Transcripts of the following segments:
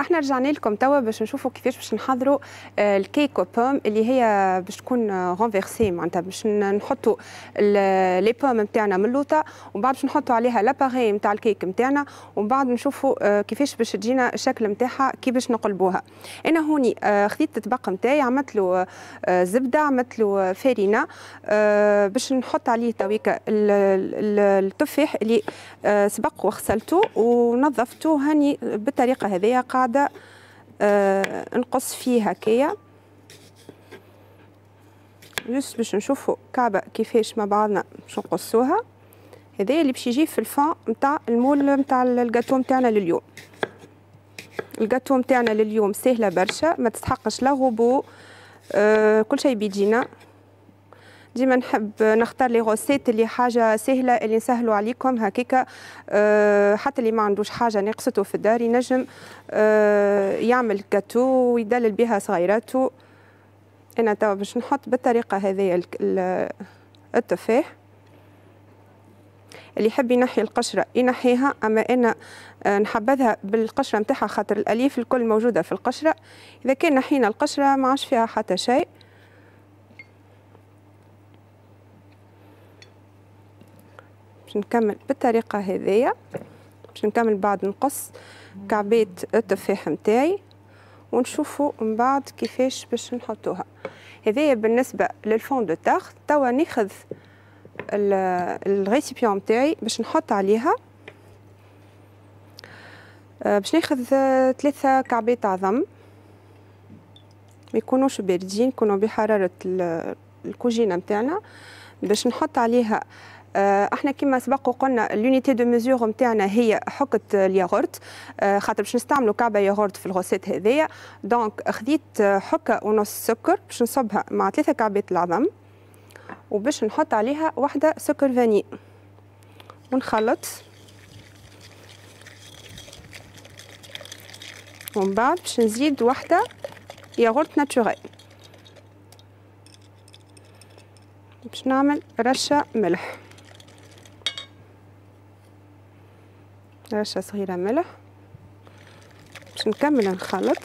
احنا رجعنا لكم توا باش نشوفوا كيفاش باش نحضروا آه، الكيك بوم اللي هي باش تكون رونفيرسي معناتها باش نحطوا لي بوم نتاعنا من اللوطه ومن بعد باش نحطوا عليها لاباري نتاع الكيك نتاعنا ومن بعد نشوفوا آه، كيفاش باش تجينا الشكل نتاعها كي باش نقلبوها انا هوني آه، خذيت الطبق نتاعي عملت له زبده عملت له فارينه باش نحط عليه تويكا التفاح اللي سبق وغسلته ونظفته هاني بالطريقه هذيا قاعد قاعده آه، نقص فيه هكايا جس باش نشوفوا كعبه كيفاش مع بعضنا باش نقصوها هذايا اللي باش يجي في الفان نتاع المول نتاع الجاتو نتاعنا لليوم الجاتو نتاعنا لليوم سهله برشا ما تستحقش لا غوبو آه كل شيء بيجينا ديما نحب نختار لي غوسيت اللي حاجه سهله اللي نسهلوا عليكم هكاك آه، حتى اللي ما عندوش حاجه ناقصته في الدار ينجم آه، يعمل كاتو ويدلل بها صغيراته انا توا باش نحط بالطريقه هذه التفاح اللي يحب ينحي القشره ينحيها اما انا آه، نحبذها بالقشره نتاعها خاطر الاليف الكل موجوده في القشره اذا كان نحينا القشره ما عادش فيها حتى شيء باش نكمل بالطريقه هذية باش نكمل بعد نقص كعبات التفاح متاعي ونشوفوا من بعد كيفاش باش نحطوها هذية بالنسبه للفون دو تارت توا ناخذ الريسيبيون متاعي باش نحط عليها آه، باش ناخذ ثلاثة كعبات عظم ميكونوش باردين يكونوا بحرارة الكوجينة متاعنا باش نحط عليها آه، احنا كما سبق وقلنا لونيتي دو ميزور نتاعنا هي حكه الياغورت آه، خاطر باش نستعملوا كعبه ياغورت في الغوسيت هذيا دونك خديت حكه ونص سكر باش نصبها مع ثلاثه كعبات العظم وباش نحط عليها واحده سكر فاني ونخلط ومن بعد باش نزيد واحده ياغورت ناتشوريل باش نعمل رشه ملح رشة صغيرة ملح باش نكمل نخلط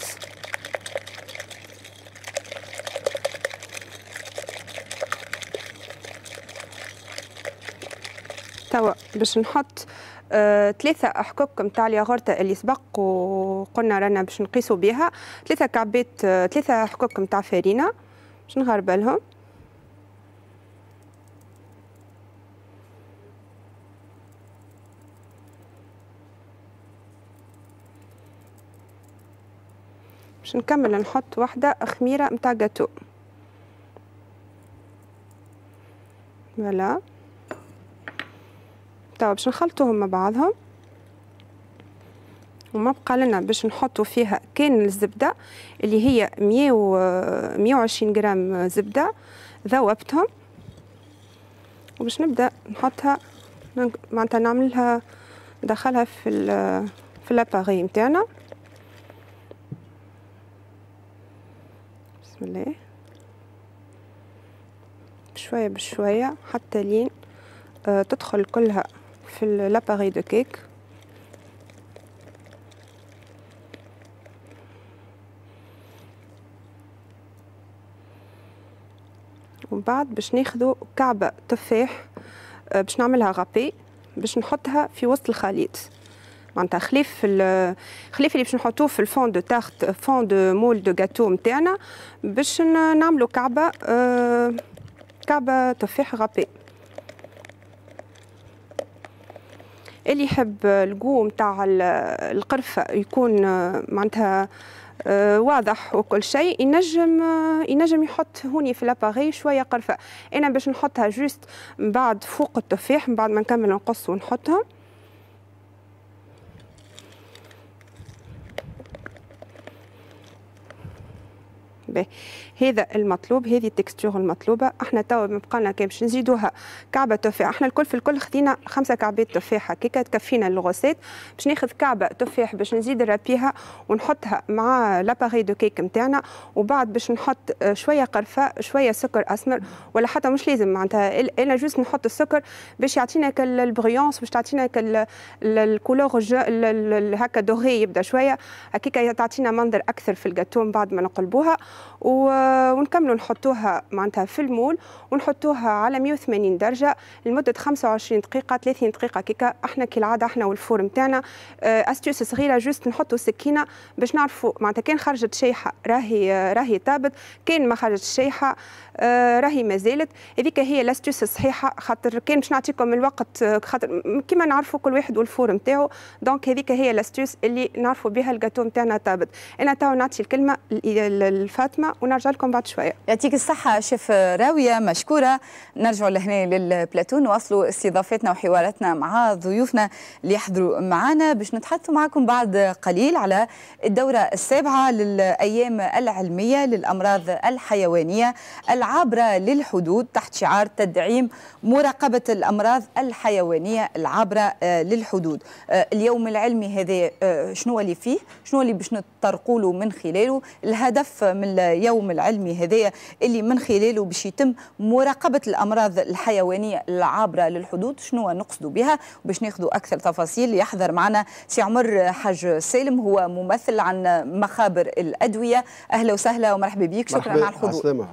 توا باش نحط آه، ثلاثة أحكوك نتاع الياغورت اللي سبق وقلنا رانا باش نقيسو بها ثلاثة كعبات آه، ثلاثة أحكوك نتاع فارينة باش نغربلهم باش نكمل نحط واحدة خميرة متاع جاتو فوالا توا طيب، باش نخلطوهم مع بعضهم وما بقى لنا باش نحطو فيها كان الزبده اللي هي مية و 120 غرام زبده ذوبتهم وباش نبدا نحطها معناتها نعملها ندخلها في ال في لاباغي نتاعنا بسم الله بشوية بشوية حتى لين آه، تدخل كلها في لاباري دو كيك ومن بعد باش ناخذ كعبه تفاح آه، باش نعملها غابي باش نحطها في وسط الخليط معناتها خلاف الخليف اللي باش نحطوه في الفون دو تارت فون دو مول دو جاتو نتاعنا باش نعملو كعبه آه كعبه تفاح غابي اللي يحب الجو نتاع القرفه يكون آه، معناتها آه، واضح وكل شيء ينجم آه، ينجم يحط هوني في لاباغي شويه قرفه انا باش نحطها جوست من بعد فوق التفاح من بعد ما نكمل نقص ونحطها で、هذا المطلوب هذه التكستور المطلوبه احنا توا بقى لنا كان باش نزيدوها كعبه تفاح احنا الكل في الكل خدينا خمسه كعبات تفاح هكاك تكفينا الغوسيت باش ناخذ كعبه تفاح باش نزيد نربيها ونحطها مع لاباري دو كيك نتاعنا وبعد باش نحط شويه قرفه شويه سكر اسمر ولا حتى مش لازم معناتها انا جوست نحط السكر باش يعطينا البريونس باش تعطينا الكولور هكا دوغي يبدا شويه هكاك تعطينا منظر اكثر في الجاتو بعد ما نقلبوها و ونكملوا نحطوها معناتها في المول ونحطوها على 180 درجه لمده 25 دقيقه 30 دقيقه كيكا احنا كالعاده احنا والفور نتاعنا استيوس آه، صغيره جوست نحطوا سكينه باش نعرفوا معناتها كان خرجت شيحه راهي آه، راهي تابت كان ما خرجت شيحه آه، راهي ما زالت هذيك هي الاستيس الصحيحه خاطر كان باش نعطيكم الوقت آه، خاطر كيما نعرفوا كل واحد والفور نتاعو دونك هذيك هي الاستيس اللي نعرفوا بها الجاتو نتاعنا طابت انا تو نعطي الكلمه لفاطمه ونرجع لكم بعد شويه يعطيك الصحه شيف راويه مشكوره نرجعوا لهنا للبلاتون واصلوا استضافتنا وحواراتنا مع ضيوفنا اللي يحضروا معنا باش نتحدثوا معكم بعد قليل على الدوره السابعه للايام العلميه للامراض الحيوانيه العابرة للحدود تحت شعار تدعيم مراقبة الأمراض الحيوانية العابرة آه، للحدود آه، اليوم العلمي هذا آه، شنو اللي فيه شنو اللي باش نتطرقوا من خلاله الهدف من اليوم العلمي هذا اللي من خلاله باش يتم مراقبة الأمراض الحيوانية العابرة للحدود شنو نقصد بها باش ناخذ أكثر تفاصيل يحضر معنا سي عمر حاج سالم هو ممثل عن مخابر الأدوية أهلا وسهلا ومرحبا بك شكرا على الحضور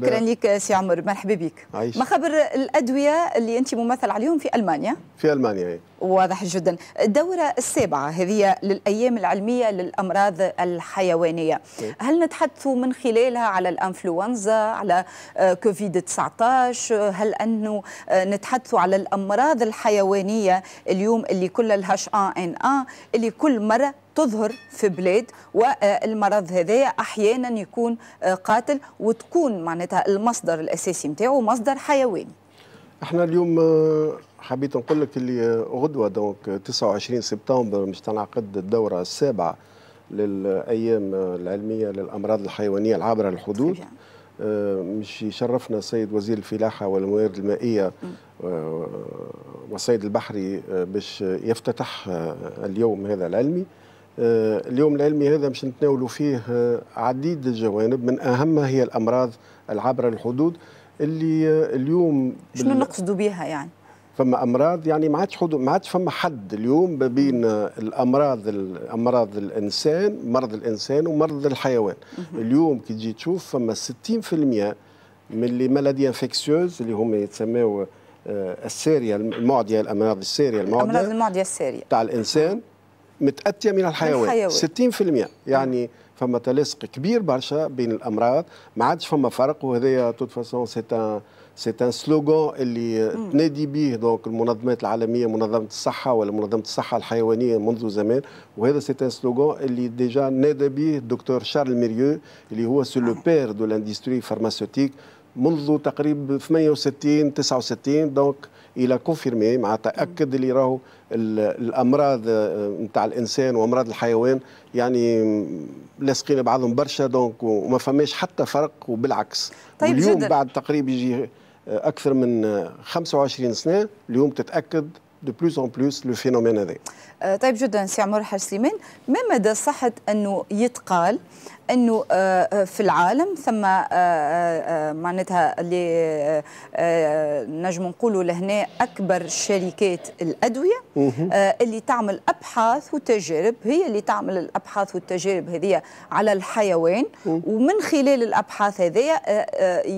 شكرا لك سي عمر مرحبا بك عايش. ما خبر الادويه اللي انت ممثل عليهم في المانيا في المانيا هي. إيه. واضح جدا الدوره السابعه هذه للايام العلميه للامراض الحيوانيه هي. إيه. هل نتحدث من خلالها على الانفلونزا على آه، كوفيد 19 هل انه آه، نتحدث على الامراض الحيوانيه اليوم اللي كل الهش ان ان ان اللي كل مره تظهر في بلاد والمرض هذايا احيانا يكون آه، قاتل وتكون معناتها المصدر الاساسي نتاعو مصدر حيواني احنا اليوم آه، حبيت نقول لك اللي غدوه دونك 29 سبتمبر مش تنعقد الدوره السابعه للايام آه، العلميه للامراض الحيوانيه العابره للحدود مش يشرفنا سيد وزير الفلاحه والموارد المائيه والسيد البحري باش يفتتح اليوم هذا العلمي آه، اليوم العلمي هذا باش نتناولوا فيه آه، عديد الجوانب من اهمها هي الامراض العابره للحدود اللي آه، اليوم شنو نقصدوا بها يعني؟ فما امراض يعني ما عادش حدود ما عادش فما حد اليوم ما بين الامراض امراض الانسان مرض الانسان ومرض الحيوان اليوم كي تجي تشوف فما 60% من اللي مالادي انفكسيوز اللي هم يتسموا الساريه المعديه الامراض الساريه المعديه الامراض المعديه الساريه تاع الانسان متأتية من الحيوان 60% يعني فما تلاصق كبير برشا بين الامراض ما عادش فما فرق وهذايا توت فاسون سي سيت ان سلوغون اللي تنادي به دونك المنظمات العالميه منظمه الصحه ولا منظمه الصحه الحيوانيه منذ زمان وهذا سيت ان سلوغون اللي ديجا نادى به الدكتور شارل ميريو اللي هو سو لو بير دو لاندستري فارماسيوتيك منذ تقريب 68 69 دونك الى كونفيرمي مع تاكد اللي راهو الامراض آه، نتاع الانسان وامراض الحيوان يعني لاصقين بعضهم برشا دونك وما فماش حتى فرق وبالعكس طيب اليوم بعد تقريب يجي آه، اكثر من 25 سنه اليوم تتاكد دو بلوز اون بلوس لو فينومين هذا طيب جدا سي عمر سليمان، ما مدى صحه انه يتقال انه آه، آه، في العالم ثم آه، معناتها اللي نجم نقولوا لهنا اكبر شركات الادويه اللي تعمل ابحاث وتجارب هي اللي تعمل الابحاث والتجارب هذه على الحيوان ومن خلال الابحاث هذه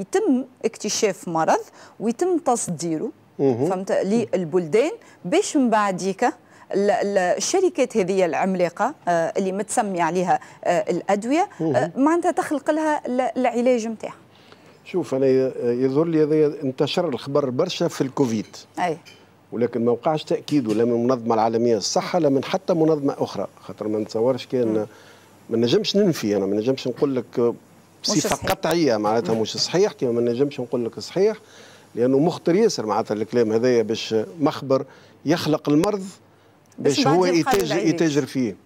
يتم اكتشاف مرض ويتم تصديره فهمت للبلدان باش من بعديك الشركات هذه العملاقة آه، اللي متسمي عليها آه، الأدوية آه، معناتها تخلق لها العلاج نتاعها شوف أنا يظهر لي هذا انتشر الخبر برشا في الكوفيد أي ولكن ما وقعش تأكيد لا من المنظمة العالمية للصحة لا من حتى منظمة أخرى خاطر ما نتصورش كان ما نجمش ننفي أنا ما نجمش نقول لك بصفة قطعية معناتها مش صحيح كما ما نجمش نقول لك صحيح لانه مخطر ياسر معناتها الكلام هذايا باش مخبر يخلق المرض باش هو يتاجر, يتاجر فيه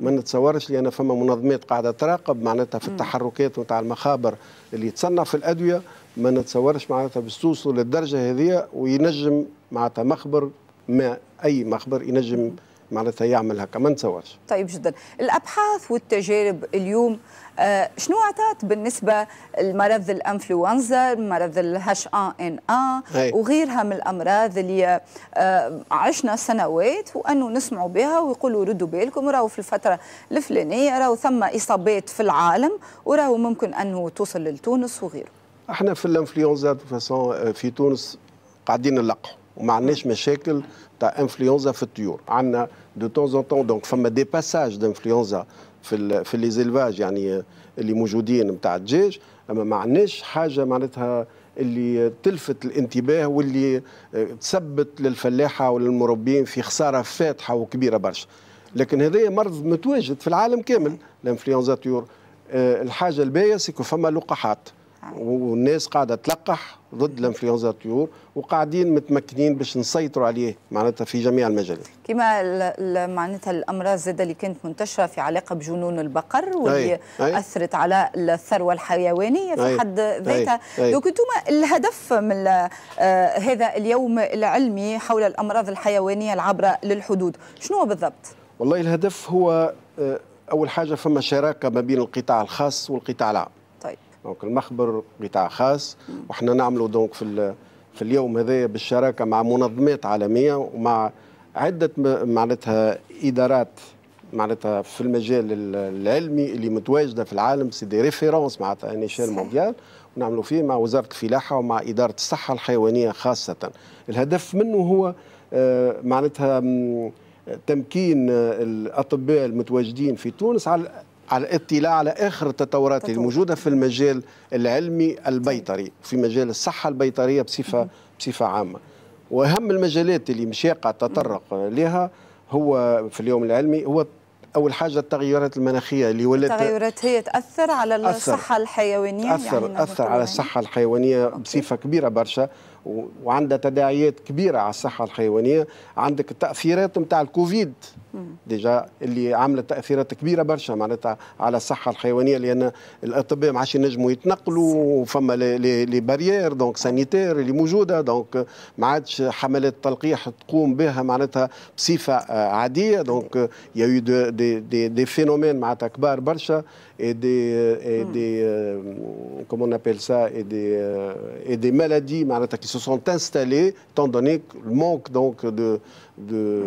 ما نتصورش لان فما منظمات قاعده تراقب معناتها في التحركات نتاع المخابر اللي تصنع في الادويه ما نتصورش معناتها باش توصلوا للدرجه هذه وينجم معناتها مخبر ما اي مخبر ينجم معناتها يعمل هكا ما نتصورش طيب جدا الابحاث والتجارب اليوم آه، شنو عطات بالنسبه لمرض الانفلونزا مرض الهش ان ان ان وغيرها من الامراض اللي آه، عشنا سنوات وانه نسمعوا بها ويقولوا ردوا بالكم راهو في الفتره الفلانيه راهو ثم اصابات في العالم وراهو ممكن انه توصل لتونس وغيره احنا في الانفلونزا آه، في تونس قاعدين نلقحوا وما عندناش مشاكل تاع انفلونزا في الطيور عندنا دو تون زون تون دونك فما دي باساج دانفلونزا في في لي زيلفاج يعني اللي موجودين نتاع الدجاج اما ما عندناش حاجه معناتها اللي تلفت الانتباه واللي آه، تسبت للفلاحه وللمربين في خساره فاتحه وكبيره برشا لكن هذا مرض متواجد في العالم كامل الانفلونزا آه، طيور الحاجه الباهيه سيكو فما لقاحات والناس قاعده تلقح ضد الانفلونزا الطيور وقاعدين متمكنين باش نسيطروا عليه معناتها في جميع المجالات. كما معناتها الامراض زاد اللي كانت منتشره في علاقه بجنون البقر واللي أي. اثرت على الثروه الحيوانيه في أي. حد ذاتها. دونك انتم الهدف من آه، هذا اليوم العلمي حول الامراض الحيوانيه العابره للحدود، شنو بالضبط؟ والله الهدف هو آه، اول حاجه فما شراكه ما بين القطاع الخاص والقطاع العام. دونك المخبر قطاع خاص وحنا نعملوا دونك في في اليوم هذايا بالشراكه مع منظمات عالميه ومع عده معناتها ادارات معناتها في المجال العلمي اللي متواجده في العالم سي دي ريفيرونس معناتها انيشيل مونديال ونعملوا فيه مع وزاره الفلاحه ومع اداره الصحه الحيوانيه خاصه الهدف منه هو آه، معناتها تمكين آه، الاطباء المتواجدين في تونس على على اطلاع على اخر التطورات الموجوده في المجال العلمي البيطري في مجال الصحه البيطريه بصفه بصفه عامه واهم المجالات اللي مش يقع التطرق لها هو في اليوم العلمي هو اول حاجه التغيرات المناخيه اللي ولات التغيرات هي تاثر على الصحه الحيوانيه اثر يعني اثر على الصحه الحيوانيه بصفه كبيره برشا وعندها تداعيات كبيره على الصحه الحيوانيه عندك التاثيرات نتاع الكوفيد ديجا اللي عملت تاثيرات كبيره برشا معناتها على الصحه الحيوانيه لان الاطباء ما عادش ينجموا يتنقلوا وفما لي بارير دونك سانيتير اللي موجوده دونك ما عادش حملات تلقيح تقوم بها معناتها بصفه آه، عاديه دونك يا دي دي دي فينومين معناتها كبار برشا et des, euh, et hmm. des euh, comment on appelle ça, et des, euh, et des maladies qui se sont installées, étant donné le manque donc de, de,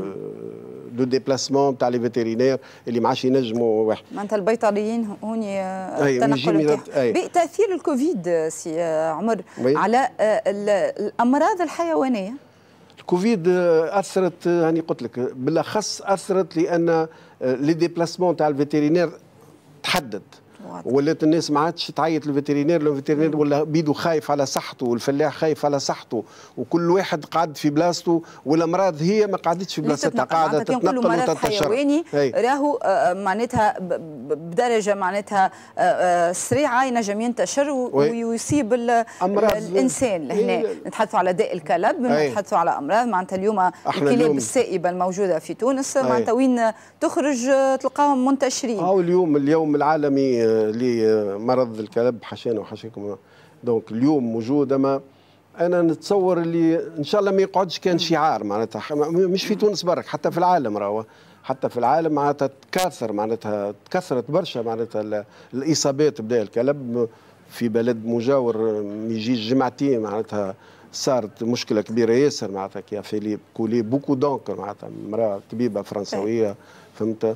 de déplacement تاع لي فيتيرينير اللي ما عادش ينجموا واحد معناتها البيطريين هوني التنقل بتاثير الكوفيد سي آه، عمر على آه، الامراض الحيوانيه الكوفيد آه، اثرت هاني قلت لك بالاخص اثرت لان لي ديبلاسمون تاع الفيتيرينير تحدد ولات الناس ما عادش تعيط للفيترينير الفيترينير ولا بيدو خايف على صحته والفلاح خايف على صحته وكل واحد قعد في بلاصته والامراض هي ما قعدتش في بلاصتها قاعده تتنقل وتنتشر راهو آه، آه، معناتها بدرجه معناتها آه، سريعه ينجم ينتشر ويصيب الانسان لهنا نتحدثوا على داء الكلب نتحدثوا على امراض معناتها اليوم الكلاب السائبه الموجوده في تونس معناتها وين تخرج تلقاهم منتشرين اه اليوم اليوم العالمي لمرض الكلب حشينا وحشيكم دونك اليوم موجود اما انا نتصور اللي ان شاء الله ما يقعدش كان شعار معناتها مش في تونس برك حتى في العالم راهو حتى في العالم معناتها تكاثر معناتها تكثرت برشا معناتها الاصابات بدا الكلب في بلد مجاور يجيش جمعتين معناتها صارت مشكله كبيره ياسر معناتها كي فيليب كولي بوكو دونك معناتها امراه طبيبه فرنسويه فهمت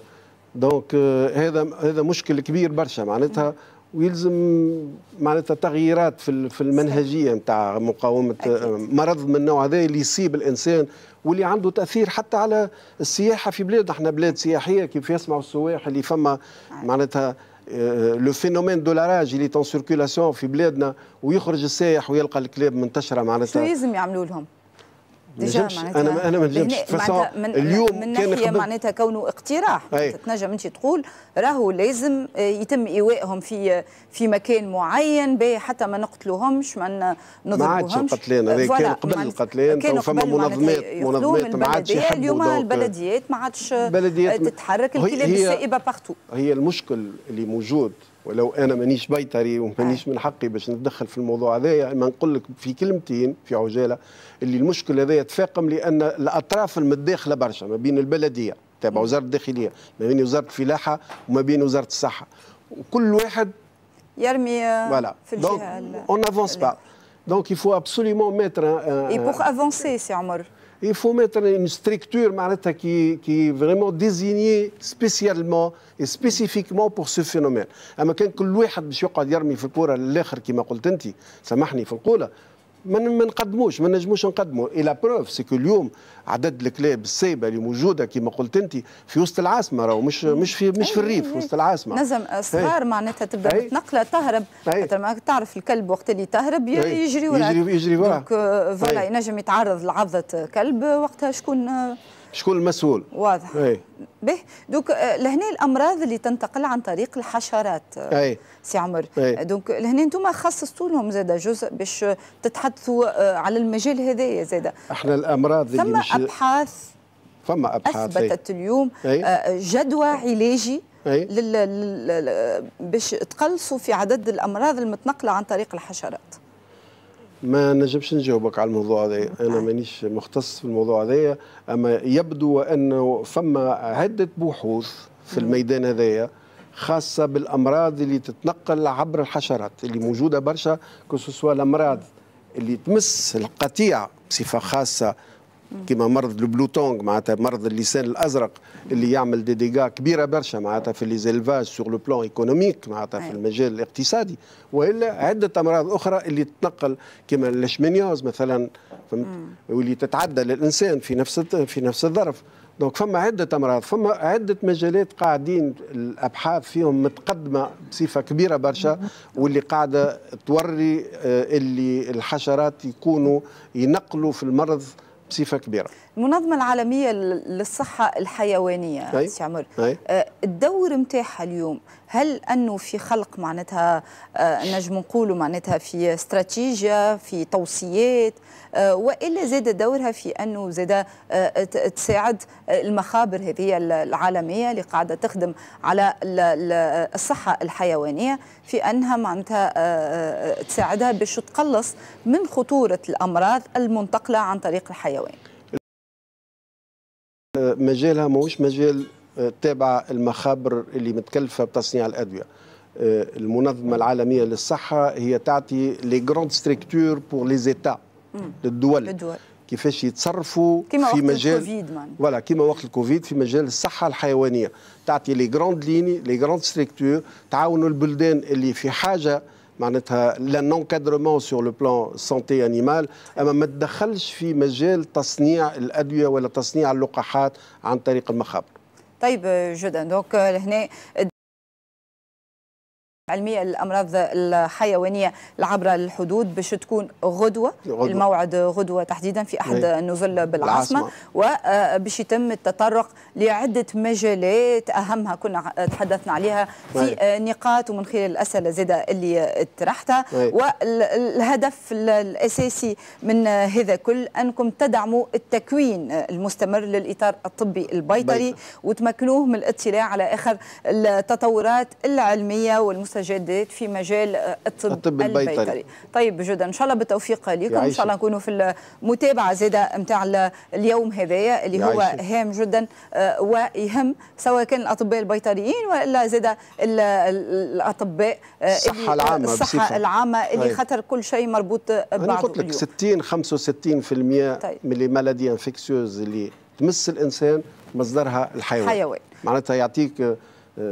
دونك آه، هذا هذا مشكل كبير برشا معناتها ويلزم معناتها تغييرات في في المنهجيه نتاع مقاومه آه، مرض من النوع هذا اللي يصيب الانسان واللي عنده تاثير حتى على السياحه في بلادنا احنا بلاد سياحيه كيف يسمعوا السواح اللي فما معناتها آه، لو فينومين دو لاراج اللي تون سيركولاسيون في بلادنا ويخرج السائح ويلقى الكلاب منتشره معناتها شو لازم يعملوا لهم؟ ديجا معناتها انا ما انا ما نجمش من اليوم من ناحيه معناتها كونه اقتراح تنجم انت تقول راهو لازم آه، يتم ايوائهم في آه، في مكان معين باهي حتى ما نقتلوهمش ما نضربوهمش ما عادش القتلان كان قبل القتلان كانوا فما منظمات منظمات ما عادش اليوم البلديات ما عادش تتحرك الكلاب السائبه بارتو هي المشكل اللي موجود ولو انا مانيش بيطري ومانيش آه. من حقي باش نتدخل في الموضوع هذايا يعني اما نقول لك في كلمتين في عجاله اللي المشكل هذايا تفاقم لان الاطراف المتداخله برشا ما بين البلديه تابع وزاره الداخليه ما بين وزاره الفلاحه وما بين وزاره الصحه وكل واحد يرمي آه، في الجهه اون افونس با دونك يفو ابسوليمون ميتر اي بوغ افونسي سي عمر il faut mettre une structure معناتها qui, qui est vraiment désignée spécialement et spécifiquement pour ce phénomène اما كان كل واحد باش يقعد يرمي في الكوره للاخر كما قلت انت سامحني في القوله ما من نقدموش ما نجموش نقدموا الى بروف سيكو اليوم عدد الكلاب السايبه اللي موجوده كما قلت انت في وسط العاصمه راهو مش مش في مش في الريف في وسط العاصمه نزم صغار معناتها تبدا متنقله تهرب ما تعرف الكلب وقت اللي تهرب يجري وراك يجري يجري وراك فوالا euh, ينجم يتعرض لعضه كلب وقتها شكون آه، شكون المسؤول واضح اي به دونك آه، لهنا الامراض اللي تنتقل عن طريق الحشرات آه، اي سي عمر أي. آه، لهنا انتم خصصتوا لهم زاد جزء باش تتحدثوا على المجال هذايا زاد احنا الامراض اللي ثم مش... ابحاث فما ابحاث إيه. اثبتت أي. اليوم أي. جدوى علاجي إيه. لل... لل... باش تقلصوا في عدد الامراض المتنقله عن طريق الحشرات ما نجمش نجاوبك على الموضوع هذا انا مانيش مختص في الموضوع هذا اما يبدو انه فما عده بحوث في نعم. الميدان هذايا خاصة بالأمراض اللي تتنقل عبر الحشرات اللي موجودة برشا كسوسوا الأمراض اللي تمس القطيع بصفة خاصة كما مرض البلوتونغ معناتها مرض اللسان الازرق اللي يعمل دي ديغا كبيره برشا معناتها في لي زيلفاج سور لو بلان ايكونوميك معناتها في أيوة. المجال الاقتصادي والا عده امراض اخرى اللي تتنقل كما الاشمنيوز مثلا فهمت واللي تتعدى للانسان في نفس في نفس الظرف دونك فما عدة أمراض فما عدة مجالات قاعدين الأبحاث فيهم متقدمة بصفة كبيرة برشا واللي قاعدة توري آه، اللي الحشرات يكونوا ينقلوا في المرض بصفه كبيره. المنظمه العالميه للصحه الحيوانيه سي عمر آه، الدور نتاعها اليوم هل انه في خلق معناتها آه، نجم نقولوا معناتها في استراتيجيه في توصيات آه، والا زاد دورها في انه زاد آه، تساعد آه، المخابر هذه العالميه اللي قاعده تخدم على الصحه الحيوانيه في انها معناتها تساعدها باش تقلص من خطوره الامراض المنتقله عن طريق الحيوان. مجالها ماهوش مجال تابع المخابر اللي متكلفه بتصنيع الادويه. المنظمه العالميه للصحه هي تعطي لي جراند ستركتور بور لي زيتا للدول, كيفاش يتصرفوا كما في وقت مجال الكوفيد ولا كيما وقت الكوفيد في مجال الصحه الحيوانيه تعطي لي جراند ليني لي جراند ستركتور تعاونوا البلدان اللي في حاجه معناتها لان انكادرمون سور لو بلان سانتي انيمال اما ما تدخلش في مجال تصنيع الادويه ولا تصنيع اللقاحات عن طريق المخابر طيب جدا دونك آه، هنا علمية الأمراض الحيوانية عبر الحدود باش تكون غدوة, غدوة الموعد غدوة تحديدا في أحد النزل بالعاصمة وباش آه، يتم التطرق لعدة مجالات أهمها كنا تحدثنا عليها في مي. آه، نقاط ومن خلال الأسئلة زادة اللي طرحتها والهدف الأساسي من آه، هذا كل أنكم تدعموا التكوين المستمر للإطار الطبي البيطري وتمكنوه من الاطلاع على آخر التطورات العلمية والمستجدات مستجدات في مجال آه، الطب, الطب البيطري. البيطري طيب جدا ان شاء الله بالتوفيق لكم ان شاء الله نكونوا في المتابعه زاده نتاع اليوم هذايا اللي هو هام جدا آه، ويهم سواء كان الاطباء البيطريين والا زاده الاطباء آه، الصحه العامه الصحه بصفة. العامه اللي هاي. طيب. خاطر كل شيء مربوط ببعضه انا قلت لك 60 65% طيب. من لي مالادي انفكسيوز اللي تمس الانسان مصدرها الحيوان الحيوان معناتها يعطيك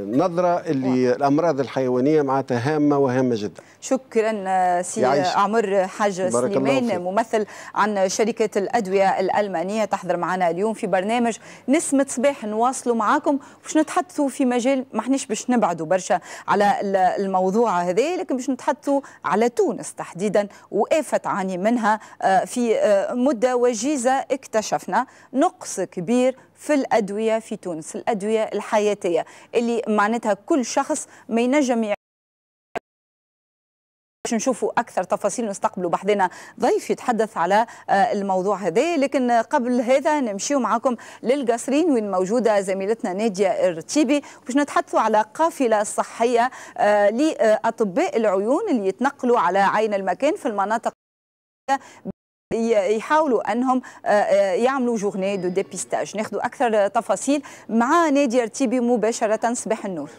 نظرة اللي الأمراض الحيوانية معناتها هامة وهامة جدا شكرا آه، سي يعيش. عمر حاج سليمان ممثل عن شركة الأدوية الألمانية تحضر معنا اليوم في برنامج نسمة صباح نواصلوا معاكم باش نتحدثوا في مجال ما احناش باش نبعدوا برشا على الموضوع هذا لكن باش نتحدثوا على تونس تحديدا وآفة تعاني منها آه، في آه، مدة وجيزة اكتشفنا نقص كبير في الأدوية في تونس الأدوية الحياتية اللي معناتها كل شخص ما ينجم باش نشوفوا اكثر تفاصيل نستقبلوا بحذنا ضيف يتحدث على آه، الموضوع هذا لكن قبل هذا نمشيو معكم للقصرين وين موجوده زميلتنا ناديه الرتيبي باش نتحدثوا على قافله صحيه آه، لاطباء العيون اللي يتنقلوا على عين المكان في المناطق يحاولوا انهم آه، آه، يعملوا جورني دو ديبيستاج ناخذوا اكثر تفاصيل مع نادي ارتيبي مباشره صباح النور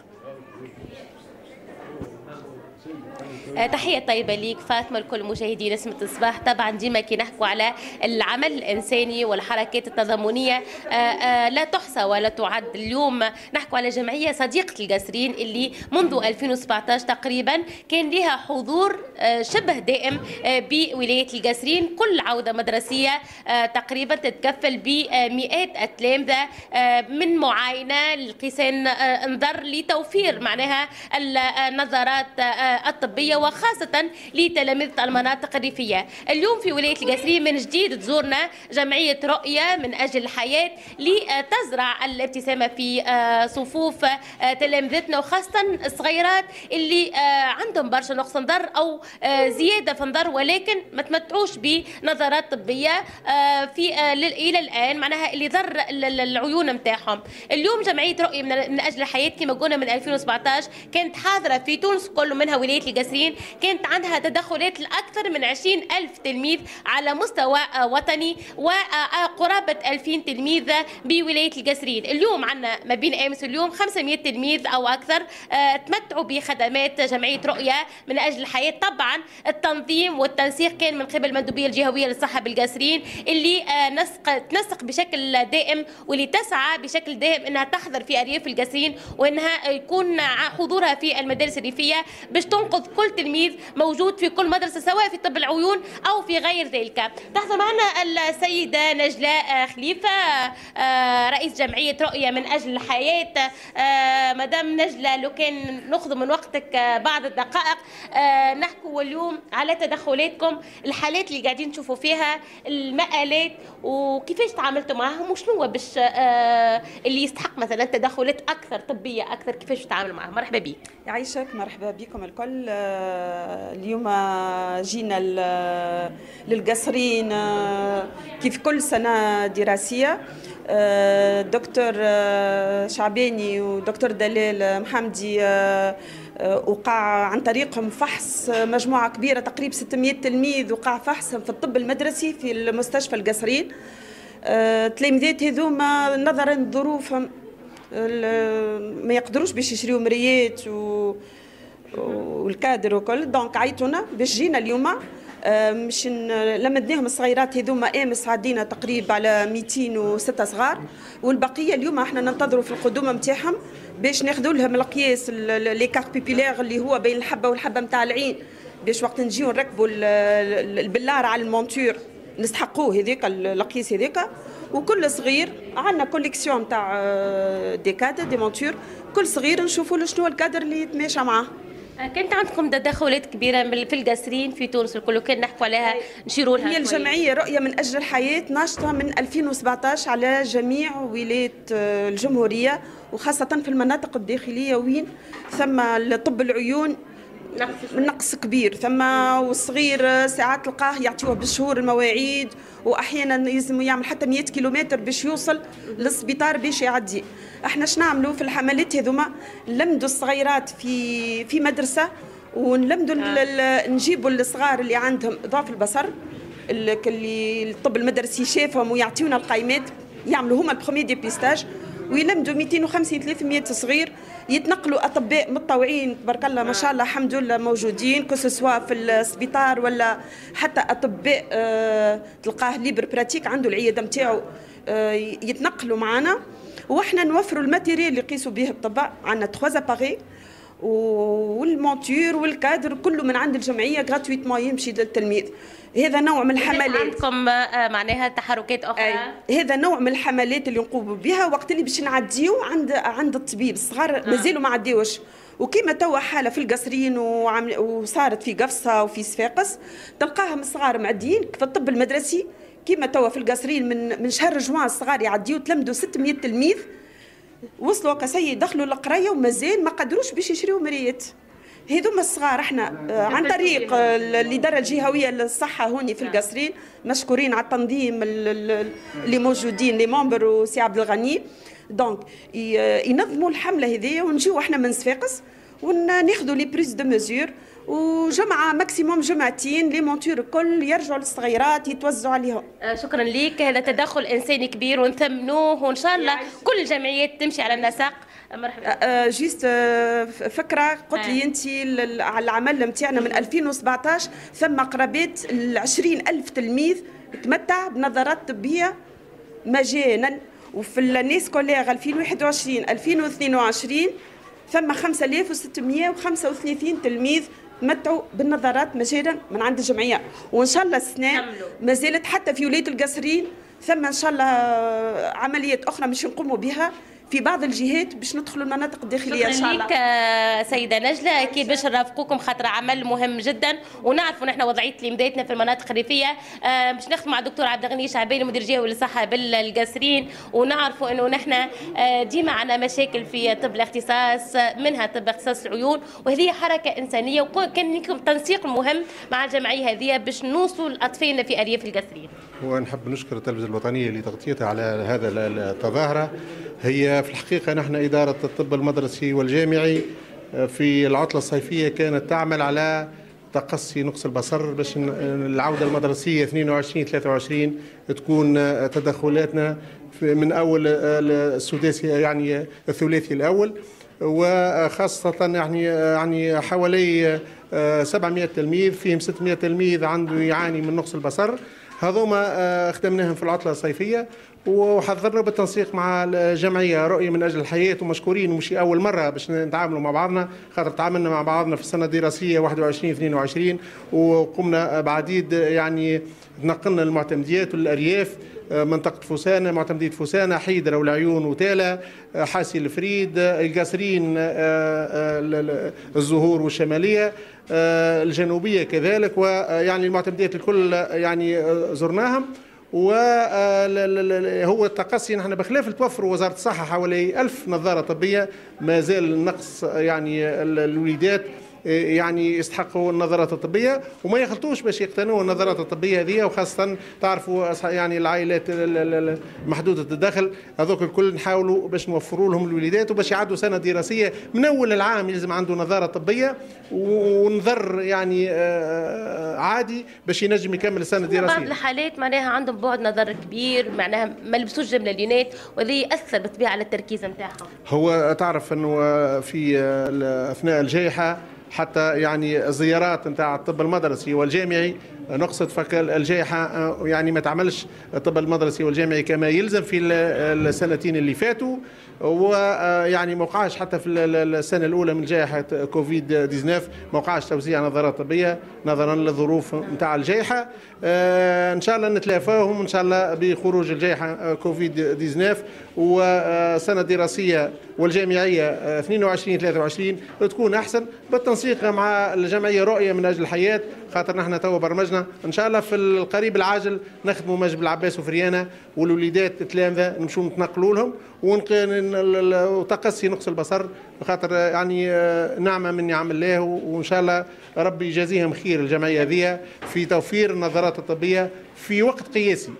آه، تحية طيبة ليك فاطمة لكل مشاهدي نسمة الصباح طبعا ديما كي نحكوا على العمل الإنساني والحركات التضامنية آه، آه، لا تحصى ولا تعد اليوم نحكوا على جمعية صديقة القاسرين اللي منذ 2017 تقريبا كان لها حضور شبه دائم بولاية القاسرين كل عودة مدرسية تقريبا تتكفل بمئات التلامذة من معاينة لقيسان انظر لتوفير معناها النظرات الطبية وخاصة لتلاميذ المناطق الريفية اليوم في ولاية القاسرين من جديد تزورنا جمعية رؤية من أجل الحياة لتزرع الابتسامة في آه، صفوف آه، تلامذتنا وخاصة الصغيرات اللي آه، عندهم برشا نقص نظر أو زيادة في نظر ولكن ما تمتعوش بنظرات طبية في إلى الآن معناها اللي ضر العيون نتاعهم اليوم جمعية رؤية من أجل الحياة كما قلنا من 2017 كانت حاضرة في تونس كل منها ولاية القاسرين التعليم كانت عندها تدخلات لأكثر من 20 ألف تلميذ على مستوى آه، وطني وقرابة آه، آه، 2000 تلميذ بولاية الجسرين اليوم عندنا ما بين أمس واليوم 500 تلميذ أو أكثر تمتعوا بخدمات جمعية رؤية من أجل الحياة طبعا التنظيم والتنسيق كان من قبل المندوبية الجهوية للصحة بالجسرين اللي نسق تنسق بشكل دائم واللي تسعى بشكل دائم أنها تحضر في أرياف الجسرين وأنها يكون حضورها في المدارس الريفية باش تنقذ كل تلميذ موجود في كل مدرسه سواء في طب العيون او في غير ذلك تحضر معنا السيده نجلاء خليفه آه، رئيس جمعيه رؤيه من اجل الحياه آه، مدام نجلاء لو كان ناخذ من وقتك آه، بعض الدقائق نحكوا اليوم على تدخلاتكم الحالات اللي قاعدين تشوفوا فيها المقالات وكيفاش تعاملتوا معهم وشنو هو باش اللي يستحق مثلا تدخلات اكثر طبيه اكثر كيفاش تتعامل معهم مرحبا بك يعيشك مرحبا بكم الكل اليوم جينا للقصرين آه، كيف كل سنة دراسية آه، دكتور آه، شعباني ودكتور دلال محمدي وقع عن طريقهم فحص مجموعة كبيرة تقريبا 600 تلميذ وقع فحصهم في الطب المدرسي في المستشفى القصرين التلاميذات هذوما نظرا لظروفهم ما يقدروش باش يشريو مريات و والكادر وكل دونك عيطونا باش جينا اليوم مش لمدناهم الصغيرات هذوما امس عدينا تقريبا على 206 صغار والبقيه اليوم احنا ننتظروا في القدوم نتاعهم باش ناخذوا لهم القياس لي كار بيبيلير اللي هو بين الحبه والحبه نتاع العين باش وقت نجيو نركبوا البلار على المونتور نستحقوه هذيك القياس هذيك وكل صغير عندنا كوليكسيون تاع دي كادر دي مونتور كل صغير نشوفوا له شنو الكادر اللي يتماشى معاه كانت عندكم تدخلات كبيره في القاسرين في تونس الكل وكان نحكوا عليها نشيروا لها هي الجمعيه رؤيه من اجل الحياه ناشطه من 2017 على جميع ولايات آه، الجمهوريه وخاصه في المناطق الداخليه وين ثم طب العيون نقص كبير ثم والصغير ساعات تلقاه يعطيوه بالشهور المواعيد واحيانا يلزم يعمل حتى 100 كيلومتر باش يوصل للسبيطار باش يعدي احنا شنعملوا في الحملات هذوما نلمدوا الصغيرات في في مدرسه ونلمدوا آه. نجيبوا الصغار اللي عندهم ضعف البصر اللي الطب المدرسي شافهم ويعطيونا القائمات يعملوا هما البرومي ديبيستاج ويلمدوا 250 300 صغير يتنقلوا اطباء متطوعين تبارك الله ما نعم. شاء الله الحمد لله موجودين كو سوا في السبيطار ولا حتى اطباء آه، تلقاه ليبر براتيك عنده العياده نتاعو آه، يتنقلوا معنا وإحنا نوفروا الماتيريال اللي يقيسوا به الطباء عندنا 3 اباري والمونتور والكادر كله من عند الجمعيه غراتويت ما يمشي للتلميذ هذا نوع من الحملات عندكم آه، معناها تحركات اخرى أي. هذا نوع من الحملات اللي نقوم بها وقت اللي باش نعديو عند عند الطبيب الصغار آه. مازالوا ما عديوش وكما توا حاله في القصرين وعمل وصارت في قفصه وفي صفاقس تلقاهم الصغار معديين في الطب المدرسي كما توا في القصرين من من شهر جوان الصغار يعديو تلمدوا 600 تلميذ وصلوا قسي دخلوا القرية ومازال ما قدروش باش يشريوا مريت هذوما الصغار احنا آه، عن طريق الاداره الجهويه للصحه هوني في نعم. القصرين مشكورين على التنظيم اللي موجودين لي ممبر وسي عبد الغني دونك ينظموا الحمله هذيا ونجيو احنا من صفاقس وناخذوا لي بريز دو مزور وجمعه ماكسيموم جمعتين لي مونتور الكل يرجعوا للصغيرات يتوزعوا عليهم آه، شكرا لك هذا تدخل انساني كبير ونثمنوه وان شاء الله يعني كل الجمعيات تمشي على النسق مرحبا آه، آه، جيست فكره قلت لي انت على العمل نتاعنا من 2017 ثم قرابات ال ألف تلميذ تمتع بنظارات طبيه مجانا وفي الناس كوليغ 2021 2022 ثم 5635 تلميذ متعوا بالنظارات مجانا من عند الجمعيه وان شاء الله السنه ما زالت حتى في ولايه القصرين ثم ان شاء الله عمليات اخرى مش نقوموا بها في بعض الجهات باش ندخلوا المناطق الداخليه ان شاء الله لك سيده نجله اكيد باش نرافقوكم خاطر عمل مهم جدا ونعرفوا نحن وضعيه لمدايتنا في المناطق الريفيه آه، باش نخدم مع الدكتور عبد الغني شعباني مدير جهه للصحه بالقاسرين ونعرفوا انه نحن آه، ديما عندنا مشاكل في طب الاختصاص منها طب اختصاص العيون وهذه حركه انسانيه وكان لكم تنسيق مهم مع الجمعيه هذه باش نوصلوا لاطفالنا في ارياف القاسرين ونحب نشكر التلفزه الوطنيه لتغطيتها على هذا التظاهره هي في الحقيقة نحن إدارة الطب المدرسي والجامعي آه، في العطلة الصيفية كانت تعمل على تقصي نقص البصر باش العودة المدرسية 22-23 تكون آه، تدخلاتنا من أول آه، السداسي يعني الثلاثي الأول وخاصة يعني يعني حوالي 700 تلميذ فيهم 600 تلميذ عنده يعاني من نقص البصر هذوما خدمناهم في العطلة الصيفية وحضرنا بالتنسيق مع الجمعيه رؤيه من اجل الحياه ومشكورين ومش اول مره باش نتعاملوا مع بعضنا خاطر تعاملنا مع بعضنا في السنه الدراسيه 21 22 وقمنا بعديد يعني نقلنا المعتمديات والارياف منطقة فوسانة معتمدية فوسانة حيدرة والعيون وتالا حاسي الفريد القصرين آه، آه، الزهور والشمالية آه، الجنوبية كذلك ويعني المعتمديات الكل يعني زرناهم وهو آه، التقصي نحن بخلاف توفر وزاره الصحه حوالي 1000 نظاره طبيه ما زال النقص يعني الوليدات إيه، يعني يستحقوا النظرات الطبيه وما يخلطوش باش يقتنوا النظرات الطبيه هذه وخاصه تعرفوا يعني العائلات محدوده الدخل هذوك الكل نحاولوا باش نوفروا لهم الوليدات وباش يعدوا سنه دراسيه من اول العام يلزم عنده نظاره طبيه ونظر يعني آه، آه، عادي باش ينجم يكمل السنه الدراسيه بعض الحالات معناها عندهم بعد نظر كبير معناها ما لبسوش جملة وهذا ياثر بالطبيعه على التركيز نتاعهم هو تعرف انه في آه، اثناء الجائحه حتى يعني الزيارات نتاع الطب المدرسي والجامعي نقصد فك الجائحه آه، يعني ما تعملش الطب المدرسي والجامعي كما يلزم في السنتين اللي فاتوا ويعني آه، ما وقعش حتى في السنه الاولى من جائحه كوفيد 19 ما وقعش توزيع نظارات طبيه نظرا للظروف نتاع الجائحه آه، ان شاء الله نتلافاهم ان شاء الله بخروج الجائحه كوفيد 19 وسنه دراسيه والجامعيه 22 23 تكون احسن بالتنسيق مع الجمعيه رؤيه من اجل الحياه خاطر نحن توا برمجنا ان شاء الله في القريب العاجل نخدموا مجب العباس وفريانه والوليدات التلامذه نمشوا نتنقلوا لهم وتقصي نقص البصر خاطر يعني آه، نعمه من نعم الله وان شاء الله ربي يجازيهم خير الجمعيه هذه في توفير النظارات الطبيه في وقت قياسي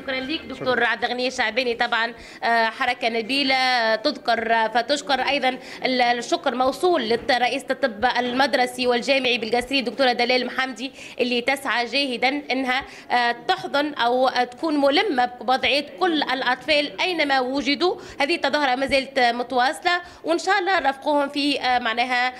شكرا لك دكتور عبد الغني الشعباني طبعا آه، حركه نبيله آه، تذكر آه، فتشكر ايضا الشكر موصول لرئيسه الطب المدرسي والجامعي بالقسري دكتوره دلال محمدي اللي تسعى جاهدا انها تحضن او تكون ملمه بوضعيه كل الاطفال اينما وجدوا هذه التظاهره ما زالت متواصله وان شاء الله نرافقوهم في معناها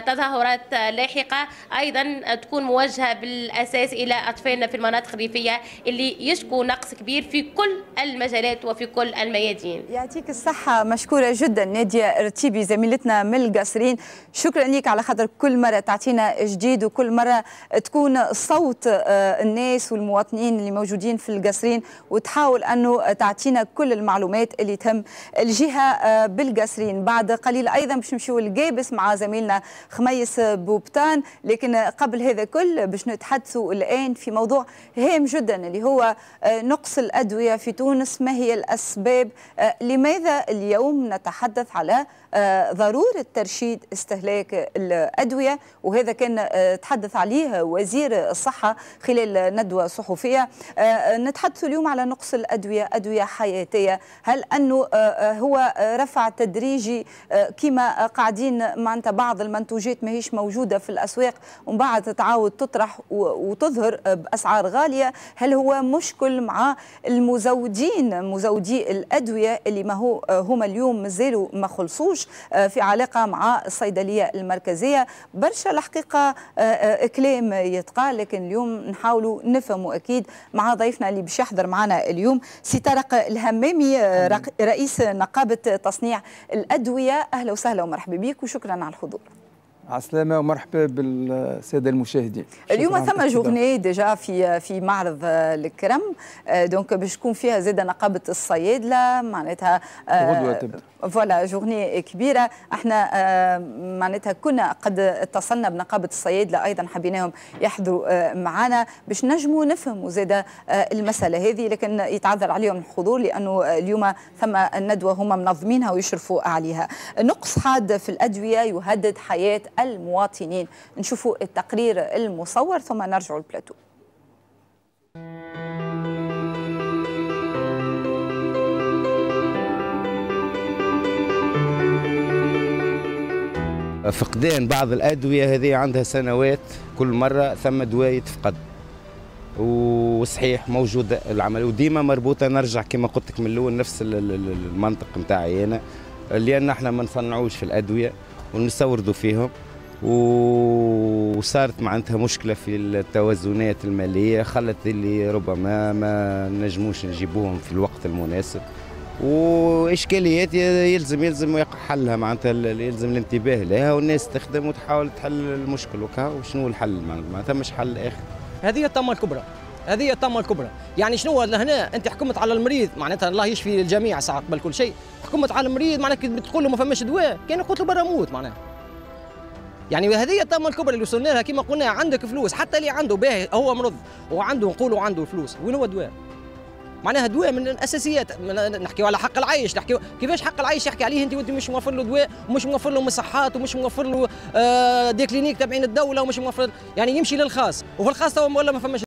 تظاهرات لاحقه ايضا تكون موجهه بالاساس الى اطفالنا في المناطق الريفيه اللي يشكو نقص نقص كبير في كل المجالات وفي كل الميادين يعطيك الصحة مشكورة جدا نادية رتيبي زميلتنا من القصرين شكرا لك على خاطر كل مرة تعطينا جديد وكل مرة تكون صوت آه، الناس والمواطنين اللي موجودين في القصرين وتحاول أنه تعطينا كل المعلومات اللي تهم الجهة آه، بالقصرين بعد قليل أيضا باش نمشيو لقابس مع زميلنا خميس بوبتان لكن قبل هذا كل باش نتحدثوا الآن في موضوع هام جدا اللي هو آه، نقص الأدوية في تونس ما هي الأسباب آه، لماذا اليوم نتحدث على آه، ضرورة ترشيد استهلاك الأدوية وهذا كان آه، تحدث عليه وزير الصحة خلال ندوة صحفية نتحدث اليوم على نقص الأدوية أدوية حياتية هل أنه هو رفع تدريجي كما قاعدين معناتها بعض المنتوجات ماهيش موجودة في الأسواق ومن بعد تعاود تطرح وتظهر بأسعار غالية هل هو مشكل مع مع المزودين مزودي الادويه اللي ما هو هما اليوم مازالوا ما خلصوش آه، في علاقه مع الصيدليه المركزيه برشا الحقيقه آه، آه، كلام يتقال لكن اليوم نحاولوا نفهموا اكيد مع ضيفنا اللي باش يحضر معنا اليوم سي طارق الهمامي رئيس نقابه تصنيع الادويه اهلا وسهلا ومرحبا بك وشكرا على الحضور على السلامة ومرحبا بالسادة المشاهدين اليوم ثم جورني ديجا في في معرض الكرم آه، آه، دونك باش تكون فيها زادة نقابة الصيادلة معناتها آه، غدوة تبدا فوالا جورني كبيرة احنا معناتها كنا قد اتصلنا بنقابة الصيادلة أيضا حبيناهم يحضروا معنا باش نجموا نفهموا زادة المسألة هذه لكن يتعذر عليهم الحضور لأنه اليوم ثم الندوة هما منظمينها ويشرفوا عليها نقص حاد في الأدوية يهدد حياة المواطنين نشوفوا التقرير المصور ثم نرجع البلاتو فقدان بعض الأدوية هذه عندها سنوات كل مرة ثم دواء يتفقد وصحيح موجودة العمل وديما مربوطة نرجع كما قلت لك من الأول نفس المنطق نتاعي أنا لأن احنا ما نصنعوش في الأدوية ونستوردوا فيهم وصارت معناتها مشكله في التوازنات الماليه خلت اللي ربما ما نجموش نجيبوهم في الوقت المناسب واشكاليات يلزم يلزم يقع حلها معناتها يلزم الانتباه لها والناس تخدم وتحاول تحل المشكل وكا وشنو الحل معناتها مش حل اخر هذه الطامه الكبرى هذه الطامه الكبرى يعني شنو لهنا انت حكمت على المريض معناتها الله يشفي الجميع ساعه قبل كل شيء حكمت على المريض معناتها تقول له ما فماش دواء كان قلت له برا موت معناتها يعني هذه الطامه الكبرى اللي وصلنا لها كما قلنا عندك فلوس حتى اللي عنده باهي هو مرض وعنده نقولوا عنده فلوس وين هو الدواء معناها دواء من الاساسيات نحكيو على حق العيش نحكيو كيفاش حق العيش يحكي عليه انت وانت مش موفر له دواء ومش موفر له مصحات ومش موفر له آه، دي كلينيك تبعين الدوله ومش موفر يعني يمشي للخاص وفي الخاص هو ولا ما فماش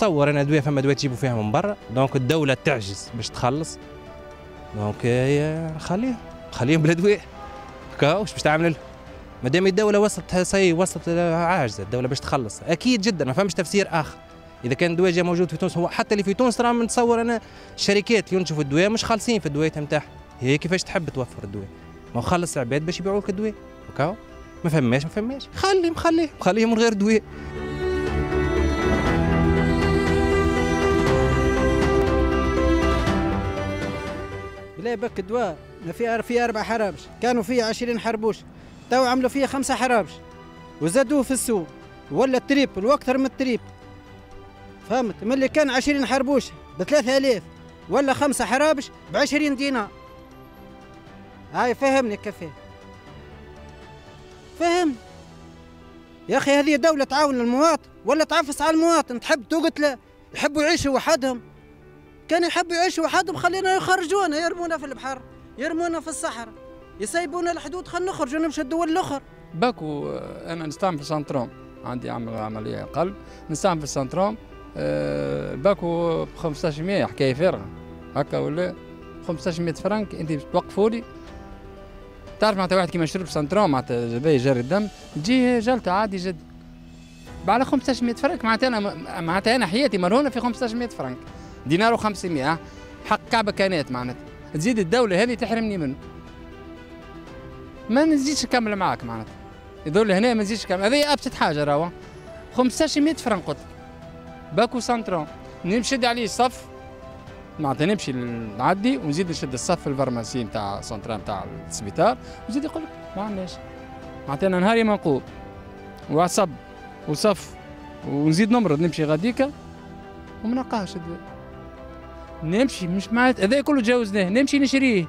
تصور انا دواء فما دواء تجيبوا فيها من برا دونك الدوله تعجز باش تخلص دونك خليه آه، خليهم بلا دواء كاوش باش تعمل له ما دام الدوله وصلت سي وصلت عاجزه الدوله باش تخلص اكيد جدا ما فهمش تفسير اخر اذا كان الدواء جا موجود في تونس هو حتى اللي في تونس راه نتصور انا الشركات اللي ينشفوا الدواء مش خالصين في الدواء نتاعها هي كيفاش تحب توفر الدواء ما خلص العباد باش يبيعوا لك الدواء ما فماش ما فماش خلي مخليه مخليه من غير دواء لا بك دواء فيها فيها اربع حرابش كانوا فيها عشرين حربوش تو عملوا فيها خمسه حرابش وزادوه في السوق ولا التريبل واكثر من التريبل فهمت من اللي كان عشرين حربوش ب آلاف ولا خمسه حرابش ب دينار هاي فهمني كفي فهم يا اخي هذه دوله تعاون المواطن ولا تعفس على المواطن تحب تقتله يحبوا يعيشوا وحدهم كان يحبوا يعيشوا وحدهم خلينا يخرجونا يرمونا في البحر يرمونا في الصحراء يسيبونا الحدود خلينا نخرج نمشي الدول الاخرى باكو آه، انا نستعمل في سانتروم عندي عمل عمليه قلب نستعمل في سانتروم آه، باكو ب 1500 حكايه فارغه هكا ولا 1500 فرنك انت توقفوا لي تعرف معناتها واحد كيما يشرب سانتروم معناتها زاد جاري الدم تجي جلطه عادي جدا على 1500 فرنك معناتها انا معناتها انا حياتي مرهونه في 1500 فرنك دينار و500 حق كعبه كانت معناتها تزيد الدوله هذه تحرمني منه ما نزيدش نكمل معاك معناتها يدور هنا ما نزيدش نكمل هذه ابسط حاجه راهو 1500 فرنك قلت باكو سنترون نمشد عليه الصف معناتها نمشي نعدي ونزيد نشد الصف الفرماسي نتاع سنترال نتاع السبيطار ونزيد يقول لك ما عندناش معناتها انا نهاري منقوب وعصب وصف ونزيد نمرض نمشي غاديكا وما نلقاهاش الدواء نمشي مش معناتها هذا كله تجاوزناه نمشي نشريه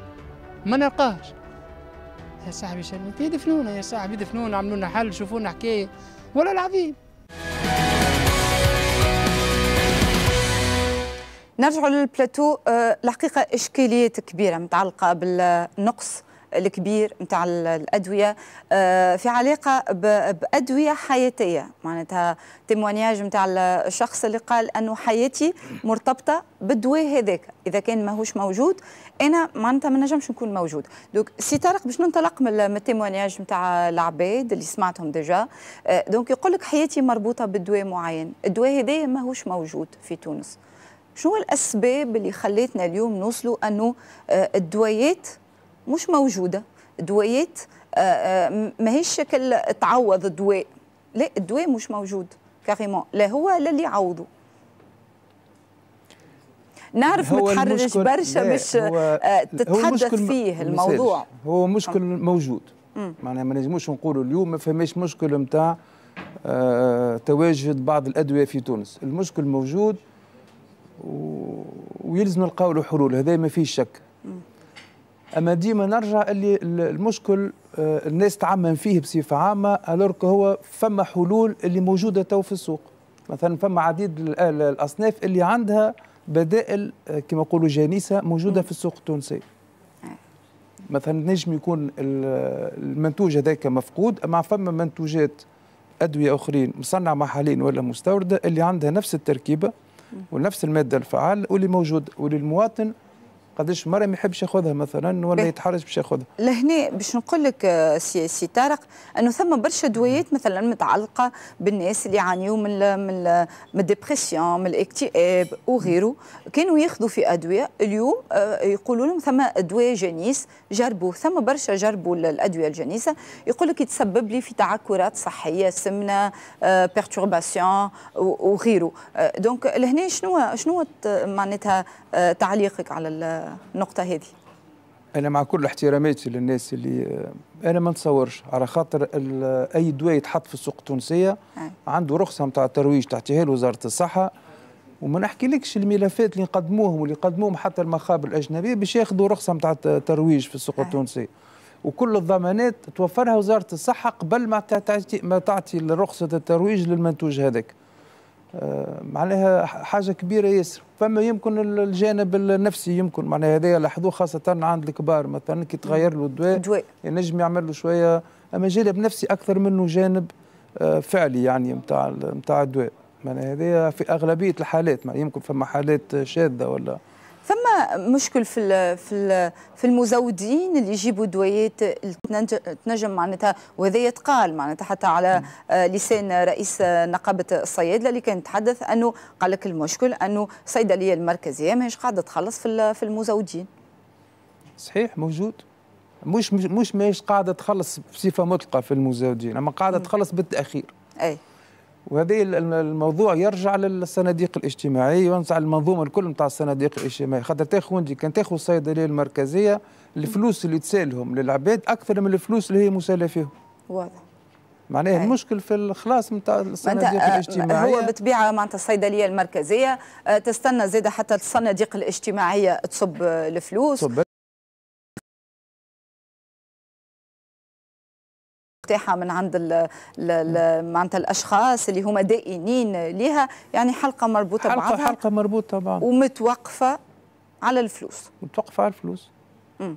ما نلقاهش يا صاحبي شنو يدفنونا يا صاحبي دفنونا عملوا لنا حل شوفونا لنا حكايه ولا العظيم نرجع للبلاتو أه، الحقيقه اشكاليات كبيره متعلقه بالنقص الكبير نتاع الادويه آه، في علاقه بادويه حياتيه معناتها تيموانياج نتاع الشخص اللي قال انه حياتي مرتبطه بالدواء هذاك اذا كان ماهوش موجود انا معناتها ما نجمش نكون موجود دونك سي طارق باش ننطلق من التيموانياج نتاع العباد اللي سمعتهم ديجا دونك آه، يقول لك حياتي مربوطه بدواء معين الدواء هذايا ماهوش موجود في تونس شو الاسباب اللي خلتنا اليوم نوصلوا انه آه، الدويات مش موجوده دويات آه، آه، ماهيش شكل تعوض الدواء لا الدواء مش موجود كاريمون لا هو لا اللي يعوضه نعرف متحرج برشا مش آه، تتحدث فيه الموضوع هو مشكل موجود معناها ما نجموش نقولوا اليوم ما فماش مشكل نتاع آه تواجد بعض الادويه في تونس المشكل موجود و... ويلزم نلقاو له حلول هذا ما فيش شك اما ديما نرجع اللي المشكل آه، الناس تعمم فيه بصفه عامه الورك هو فما حلول اللي موجوده تو في السوق مثلا فما عديد الاصناف اللي عندها بدائل آه، كما يقولوا جانسه موجوده في السوق التونسي مثلا نجم يكون المنتوج هذاك مفقود اما فما منتوجات ادويه اخرين مصنعه محليا ولا مستورده اللي عندها نفس التركيبه ونفس الماده الفعال واللي موجود واللي المواطن قداش مره ما يحبش ياخذها مثلا ولا إيه. يتحرج باش ياخذها لهنا باش نقول لك آه، سي, سي طارق انه ثم برشا دويات مثلا متعلقه بالناس اللي يعانيوا من الـ من من الديبرسيون من الاكتئاب وغيره كانوا ياخذوا في ادويه اليوم آه، يقولوا لهم ثم دواء جنيس جربوا ثم برشا جربوا الادويه الجنيسة يقول لك تسبب لي في تعكرات صحيه سمنه بيرتورباسيون آه، وغيره آه، دونك لهنا شنو شنو معناتها آه، تعليقك على النقطه هذه انا مع كل احتراماتي للناس اللي انا ما نتصورش على خاطر اي دواء يتحط في السوق التونسيه عنده رخصه نتاع الترويج تعطيها وزاره الصحه وما نحكيلكش الملفات اللي نقدموهم واللي يقدموهم حتى المخابر الاجنبيه باش ياخذوا رخصه نتاع الترويج في السوق أه. التونسي وكل الضمانات توفرها وزاره الصحه قبل ما تعطي ما تعطي رخصه الترويج للمنتوج هذاك أه، معناها حاجه كبيره ياسر فما يمكن الجانب النفسي يمكن معناها هذايا لاحظوه خاصه عند الكبار مثلا كي تغير له الدواء ينجم يعمل له شويه اما جانب نفسي اكثر منه جانب أه، فعلي يعني نتاع نتاع الدواء يعني هذه في اغلبيه الحالات ما يمكن فما حالات شاذه ولا فما مشكل في الـ في الـ في المزودين اللي يجيبوا دويات تنجم معناتها وهذا يتقال معناتها حتى على لسان رئيس نقابه الصيادله اللي كان يتحدث انه قال لك المشكل انه الصيدليه المركزيه ماهيش قاعده تخلص في في المزودين. صحيح موجود مش مش ماهيش قاعده تخلص بصفه مطلقه في المزودين اما قاعده تخلص بالتاخير. اي وهذه الموضوع يرجع للصناديق الاجتماعيه ونرجع للمنظومه الكل نتاع الصناديق الاجتماعيه خاطر تاخذ وانت كان تاخذ الصيدليه المركزيه الفلوس اللي تسالهم للعباد اكثر من الفلوس اللي هي مساله فيهم واضح معناها المشكل في الخلاص نتاع الصناديق آه، الاجتماعيه هو بالطبيعه معناتها الصيدليه المركزيه آه، تستنى زاده حتى الصناديق الاجتماعيه تصب آه، الفلوس مقتاحه من عند معناتها الاشخاص اللي هما دائنين لها يعني حلقه مربوطه حلقة بعضها حلقه مربوطه بعضها ومتوقفه على الفلوس متوقفه على الفلوس مم.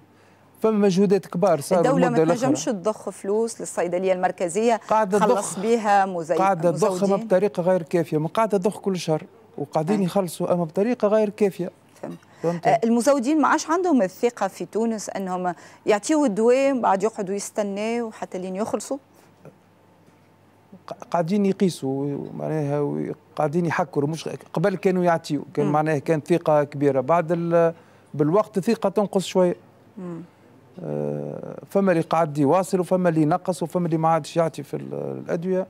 فما مجهودات كبار صار الدولة ما تنجمش تضخ فلوس للصيدلية المركزية قاعدة تضخ بها مزيد قاعدة تضخها بطريقة غير كافية ما قاعدة تضخ كل شهر وقاعدين نعم. يخلصوا أما بطريقة غير كافية يفهم آه، المزودين ما عادش عندهم الثقه في تونس انهم يعطيوا الدواء بعد يقعدوا يستناوا حتى لين يخلصوا قاعدين يقيسوا معناها قاعدين يحكروا مش قبل كانوا يعطيوا كان معناها كان ثقه كبيره بعد بالوقت الثقه تنقص شويه آه، فما اللي قاعد يواصل وفما اللي نقص وفما اللي ما عادش يعطي في الادويه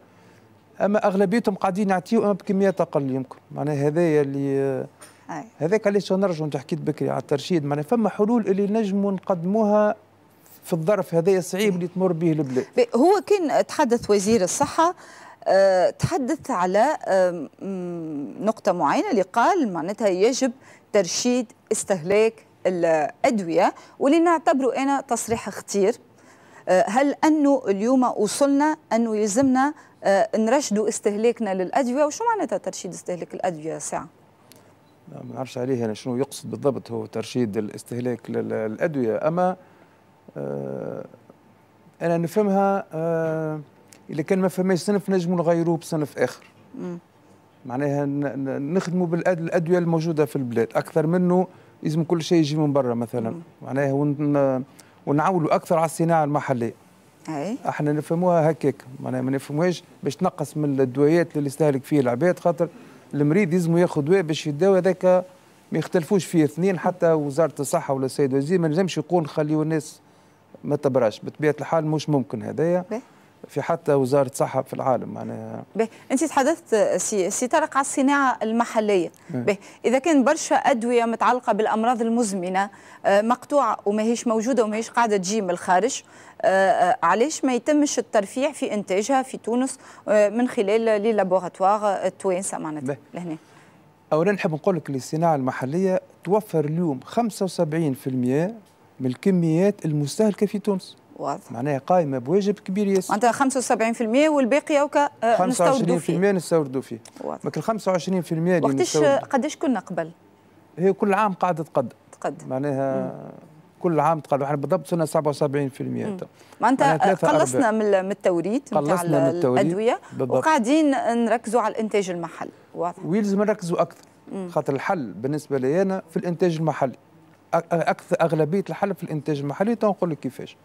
اما اغلبيتهم قاعدين يعطيوا اما بكميات اقل يمكن معناها هذايا اللي آه، هذاك علاش نرجع انت حكيت بكري على الترشيد معناها فما حلول اللي نجموا نقدموها في الظرف هذا صعيب اللي تمر به البلاد هو كان تحدث وزير الصحه أه تحدث على أه نقطة معينة اللي قال معناتها يجب ترشيد استهلاك الأدوية واللي نعتبره أنا تصريح خطير أه هل أنه اليوم وصلنا أنه يلزمنا آه، نرشدوا استهلاكنا للأدوية وشو معناتها ترشيد استهلاك الأدوية ساعة؟ ما نعرفش عليه يعني شنو يقصد بالضبط هو ترشيد الاستهلاك للادويه اما آه انا نفهمها آه اذا كان ما فماش صنف نجم نغيروه بصنف اخر م. معناها نخدموا بالادويه الموجوده في البلاد اكثر منه يزم كل شيء يجي من برا مثلا م. معناها ون... ونعولوا اكثر على الصناعه المحليه اي احنا نفهموها هكاك معناها ما نفهموهاش باش تنقص من الدويات اللي يستهلك فيه العباد خاطر المريض يزمو ياخذ دواء باش يداوي هذاك ما يختلفوش فيه اثنين حتى وزاره الصحه ولا السيد وزير ما نجمش يقول خليوا الناس ما تبراش بطبيعه الحال مش ممكن هذايا في حتى وزاره صحه في العالم معناها باهي انت تحدثت سي, سي طارق على الصناعه المحليه به اذا كان برشا ادويه متعلقه بالامراض المزمنه آه، مقطوعه وماهيش موجوده وماهيش قاعده تجي من الخارج آه، آه، علاش ما يتمش الترفيع في انتاجها في تونس آه، من خلال لي لابوراتوار التوانسه معناتها لهنا اولا نحب نقول لك الصناعه المحليه توفر اليوم 75% من الكميات المستهلكه في تونس واضح معناها قائمه بواجب كبير ياسر معناتها 75% والباقي اوكا نستوردوا فيه 25% نستوردوا فيه واضح لكن 25% اللي وقتاش قداش كنا قبل؟ هي كل عام قاعده تقدم تقدم معناها مم. كل عام تقالوا احنا بالضبط صرنا 77% معناتها قلصنا من التوريد قلصنا من التوريد الادويه بالضبط. وقاعدين نركزوا على الانتاج المحلي واضح ويلزم نركزوا اكثر خاطر الحل بالنسبه لي انا في الانتاج المحلي اكثر اغلبيه الحل في الانتاج المحلي تنقول لك كيفاش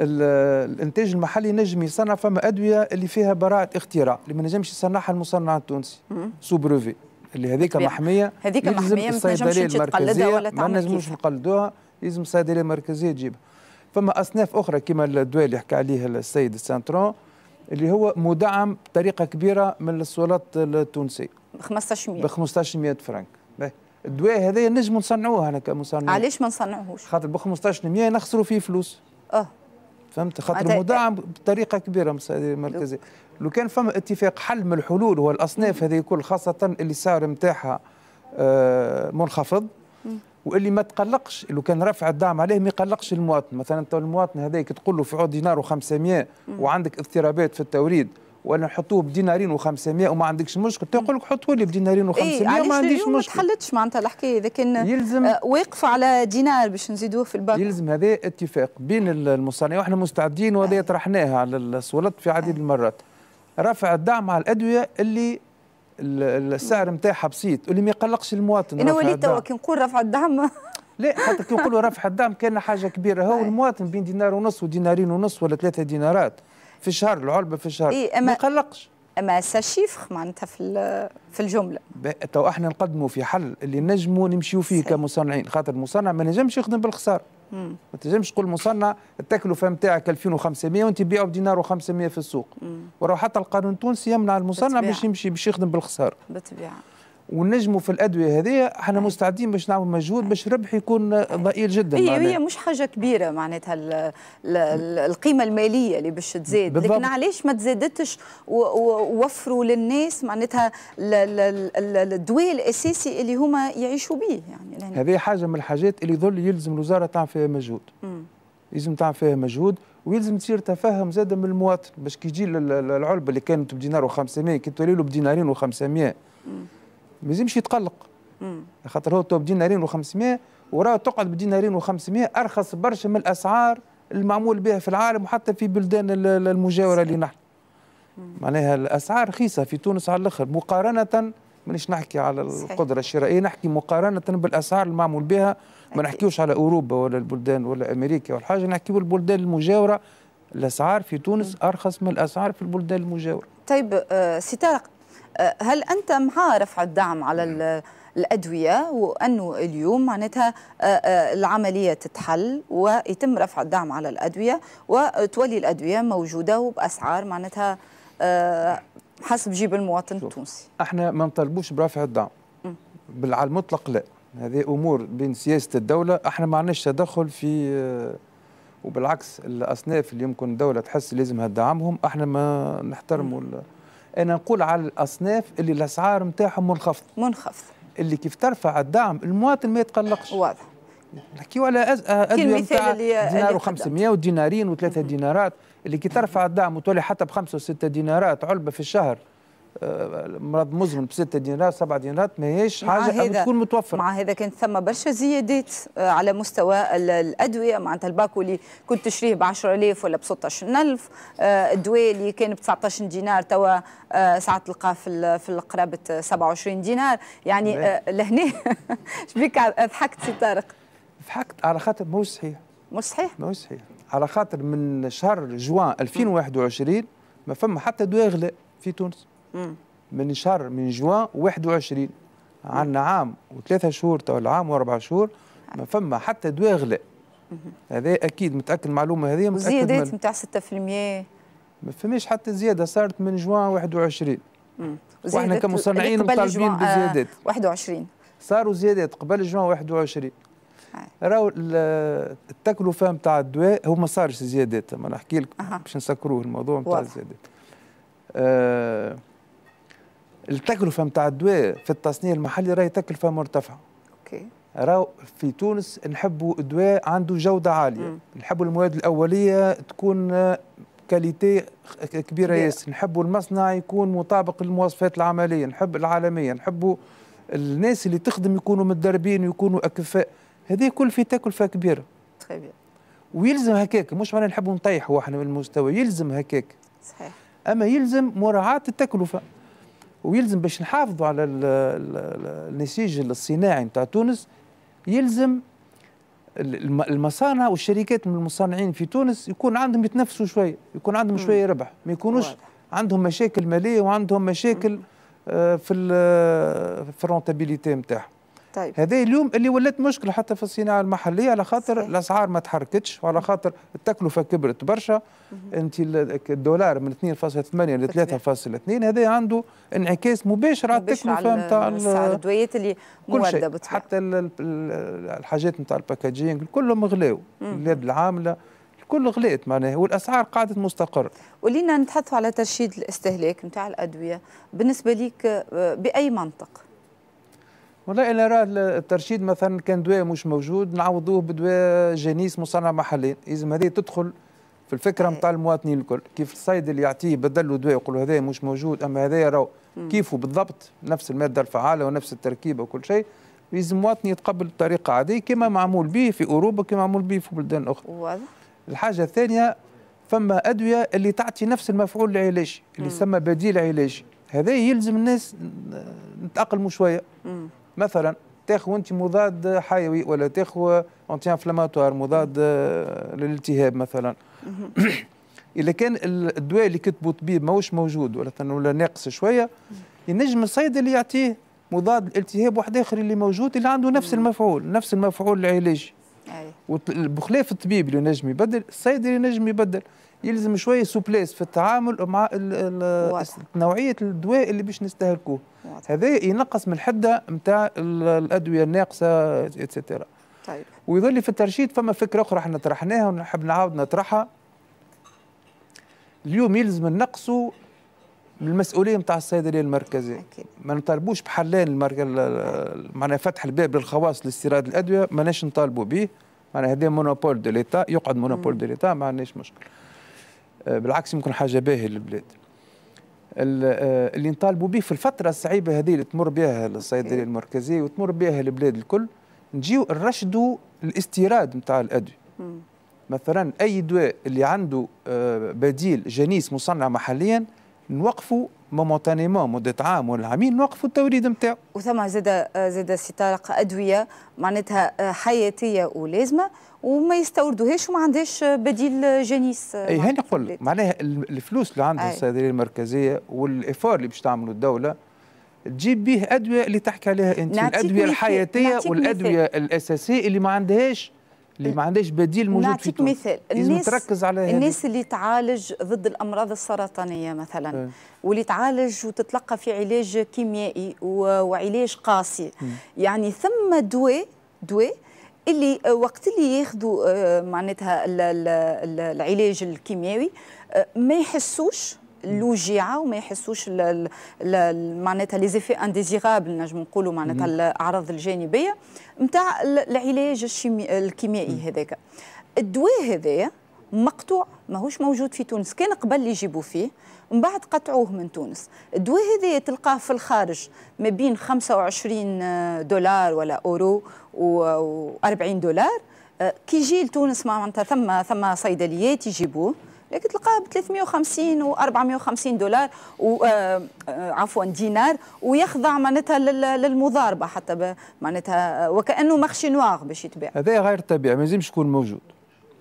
الانتاج المحلي نجم يصنع فما ادويه اللي فيها براءه اختراع اللي ما نجمش يصنعها المصنع التونسي سو بروفي اللي هذيك محميه هذيك محميه ما نجمش تقلدها ولا ما نجموش نقلدوها لازم صيدليه مركزيه تجيبها فما اصناف اخرى كما الدواء اللي حكى عليه السيد سانترون اللي هو مدعم بطريقه كبيره من السلطات التونسيه ب 1500 ب 1500 فرنك الدواء هذايا نجم نصنعوه انا كمصنع علاش ما نصنعوهوش خاطر ب 1500 نخسروا فيه فلوس اه فهمت خاطر مدعم بطريقه كبيره من الصيدليه المركزيه لو كان فما اتفاق حل من الحلول هو الاصناف هذه كل خاصه اللي السعر نتاعها آه، منخفض واللي ما تقلقش لو كان رفع الدعم عليه ما يقلقش المواطن مثلا انت المواطن هذاك تقول له في عود دينار و500 وعندك اضطرابات في التوريد ولا نحطوه بدينارين و500 وما عندكش مشكل تقول لك حطوا لي بدينارين و500 إيه ما عنديش مشكل ما تحلتش معناتها الحكايه اذا كان يلزم آه واقف على دينار باش نزيدوه في البنك يلزم هذا اتفاق بين المصنعين واحنا مستعدين وهذا إيه. طرحناها على السلطات في عديد المرات رفع الدعم على الادويه اللي السعر نتاعها بسيط واللي ما يقلقش المواطن انا وليت توا كي نقول رفع الدعم لا حتى كي نقولوا رفع الدعم كان حاجه كبيره هو المواطن بين دينار ونص ودينارين ونص ولا ثلاثه دينارات في الشهر العلبه في الشهر إيه ما يقلقش اما سا شيفخ معناتها في في الجمله تو احنا نقدموا في حل اللي نجموا نمشيو فيه كمصنعين خاطر المصنع ما نجمش يخدم بالخساره مم. ما تنجمش تقول مصنع التكلفه نتاعك 2500 وانت تبيعه بدينار و500 في السوق وراه حتى القانون التونسي يمنع المصنع باش يمشي باش يخدم بالخساره بالطبيعه ونجموا في الادويه هذه احنا مستعدين باش نعمل مجهود باش ربح يكون ضئيل جدا هي هي مش حاجه كبيره معناتها القيمه الماليه اللي باش تزيد بالضبط. لكن علاش ما تزادتش ووفروا للناس معناتها الدواء الاساسي اللي هما يعيشوا به يعني هذه حاجه من الحاجات اللي ظل يلزم الوزاره تعمل فيها مجهود م. يلزم تعمل فيها مجهود ويلزم تصير تفهم زاد من المواطن باش كي يجي العلبه اللي كانت بدينار و500 كي تولي له بدينارين و500 ما يلزمش يتقلق خاطر هو بدينارين و500 وراه تقعد بدينارين و500 ارخص برشا من الاسعار المعمول بها في العالم وحتى في بلدان المجاوره اللي نحن معناها الاسعار رخيصه في تونس على الاخر مقارنه مانيش نحكي على القدره الشرائيه نحكي مقارنه بالاسعار المعمول بها ما نحكيوش على اوروبا ولا البلدان ولا امريكا ولا حاجه نحكيو البلدان المجاوره الاسعار في تونس ارخص من الاسعار في البلدان المجاوره طيب آه، ستارة هل أنت مع رفع الدعم على نعم. الأدوية وأنه اليوم معناتها آه، آه، العملية تتحل ويتم رفع الدعم على الأدوية وتولي الأدوية موجودة وبأسعار معناتها آه، حسب جيب المواطن التونسي احنا ما نطالبوش برفع الدعم على المطلق لا هذه امور بين سياسه الدوله احنا ما عندناش تدخل في وبالعكس الاصناف اللي يمكن الدوله تحس لازمها تدعمهم احنا ما نحترموا انا نقول على الاصناف اللي الاسعار نتاعهم منخفض منخفض اللي كيف ترفع الدعم المواطن ما يتقلقش واضح نحكيو على أز... ادويه نتاع دينار و500 ودينارين وثلاثه دينارات اللي كي ترفع الدعم وتولي حتى ب 5 و6 دينارات علبه في الشهر مرض مزمن ب 6 دينارات 7 دينارات ماهيش حاجه تكون متوفره مع هذا كانت ثم برشا زيادات آه، على مستوى الادويه معناتها الباكو اللي كنت تشريه ب 10000 ولا ب 16000 آه، الدواء اللي كان ب 19 دينار توا آه، ساعات تلقاه في في قرابه 27 دينار يعني لهنا شبيك ضحكت سي طارق ضحكت على خاطر ماهوش صحيح مو صحيح ماهوش صحيح على خاطر من شهر جوان 2021 ما فما حتى دواء غلاء في تونس من شهر من جوان 21 عندنا عام وثلاثة شهور تو العام واربع شهور ما فما حتى دواء غلاء هذا اكيد متاكد المعلومه هذه وزيادات نتاع 6% ما فماش حتى زياده صارت من جوان 21 واحنا كمصنعين مطالبين آه، بزيادات 21 صاروا زيادات قبل جوان 21 آه. راهو التكلفه نتاع الدواء هو ما صارش زيادات ما نحكي لك باش نسكروه الموضوع نتاع الزيادات آه التكلفه نتاع الدواء في التصنيع المحلي راهي تكلفه مرتفعه اوكي راهو في تونس نحبوا الدواء عنده جوده عاليه نحبوا المواد الاوليه تكون كاليتي كبيره ياسر نحبوا المصنع يكون مطابق للمواصفات العمليه نحب العالميه نحبوا الناس اللي تخدم يكونوا متدربين ويكونوا اكفاء هذه كل في تكلفه كبيره ويلزم هكاك مش معناها نحبوا نطيحوا احنا من المستوى يلزم هكاك صحيح اما يلزم مراعاه التكلفه ويلزم باش نحافظوا على النسيج الصناعي نتاع تونس يلزم المصانع والشركات من المصنعين في تونس يكون عندهم يتنفسوا شويه يكون عندهم شويه ربح ما يكونوش عندهم مشاكل ماليه وعندهم مشاكل آه، في في الرونتابيليتي نتاعهم طيب. هذا اليوم اللي ولات مشكله حتى في الصناعه المحليه على خاطر صحيح. الاسعار ما تحركتش وعلى خاطر التكلفه كبرت برشا انت الدولار من 2.8 ل 3.2 هذا عنده انعكاس مباشر على التكلفه نتاع اسعار الدويات اللي كل شيء حتى الحاجات نتاع الباكاجينغ كلهم غلاو اليد العامله الكل غلات معناها والاسعار قعدت مستقره. ولينا نتحدثوا على ترشيد الاستهلاك نتاع الادويه، بالنسبه ليك آه، باي منطق؟ والله انا راه الترشيد مثلا كان دواء مش موجود نعوضوه بدواء جنيس مصنع محليا لازم هذه تدخل في الفكره نتاع المواطنين الكل كيف الصيد اللي يعطيه بدل له دواء يقول هذا مش موجود اما هذا راه كيفه بالضبط نفس الماده الفعاله ونفس التركيبه وكل شيء لازم المواطن يتقبل الطريقه عاديه كما معمول به في اوروبا كما معمول به في بلدان اخرى واضح الحاجه الثانيه فما ادويه اللي تعطي نفس المفعول العلاجي اللي يسمى بديل علاجي هذا يلزم الناس نتاقلموا شويه مم. مثلا تاخذ انت مضاد حيوي ولا تاخذ انتي انفلاماتوار مضاد آه، للالتهاب مثلا اذا كان الدواء اللي كتبه الطبيب ماهوش موجود ولا ولا ناقص شويه ينجم الصيدلي يعطيه مضاد الالتهاب واحد اخر اللي موجود اللي عنده نفس المفعول نفس المفعول العلاجي بخلاف الطبيب اللي نجم يبدل الصيدلي نجم يبدل يلزم شويه سوبليس في التعامل مع نوعيه الدواء اللي باش نستهلكوه هذا ينقص من الحده نتاع الادويه الناقصه اتسيتيرا طيب ويظل في الترشيد فما فكره اخرى احنا طرحناها ونحب نعاود نطرحها اليوم يلزم نقصوا المسؤوليه نتاع الصيدليه المركزيه ما نطالبوش بحلان المركز معناها فتح الباب للخواص لاستيراد الادويه ماناش نطالبوا به معناها هذا مونوبول دو ليتا يقعد مونوبول دو ليتا ما عندناش مشكل آه، بالعكس يمكن حاجه باهيه للبلاد آه، اللي نطالبوا به في الفتره الصعيبه هذه اللي تمر بها الصيدليه المركزيه وتمر بها البلاد الكل نجيو نرشدوا الاستيراد نتاع الادويه مثلا اي دواء اللي عنده آه، بديل جنيس مصنع محليا نوقفوا مومونتانيمون مده عام ولا عامين نوقفوا التوريد نتاعو وثم زاد زاد سي طارق ادويه معناتها حياتيه ولازمه وما يستوردوهاش وما عندهاش بديل جنيس اي هاني نقول معناها الفلوس اللي عندها الصيدليه المركزيه والافار اللي باش تعمله الدوله تجيب به ادويه اللي تحكي عليها انت الادويه الحياتيه والادويه الاساسيه اللي ما عندهاش اللي ما عندهاش بديل موجود نعطيك في مثال الناس تركز على الناس اللي تعالج ضد الامراض السرطانيه مثلا اه. واللي تعالج وتتلقى في علاج كيميائي وعلاج قاسي اه. يعني ثم دواء دواء اللي آه، وقت اللي ياخذوا آه، معناتها العلاج الكيماوي آه، ما يحسوش الوجيعه وما يحسوش معناتها لي زيفي انديزيرابل نجم نقولوا معناتها الاعراض الجانبيه نتاع العلاج الكيميائي هذاك الدواء هذايا مقطوع ماهوش موجود في تونس كان قبل يجيبوا فيه من بعد قطعوه من تونس الدواء هذا تلقاه في الخارج ما بين 25 دولار ولا اورو و40 دولار كي يجي لتونس معناتها ثم ثم صيدليات يجيبوه لكن تلقاه ب 350 و 450 دولار و آه، آه، عفوا دينار ويخضع معناتها للمضاربه حتى معناتها وكانه مارشي نواغ باش يتباع هذا غير طبيعي ما لازمش يكون موجود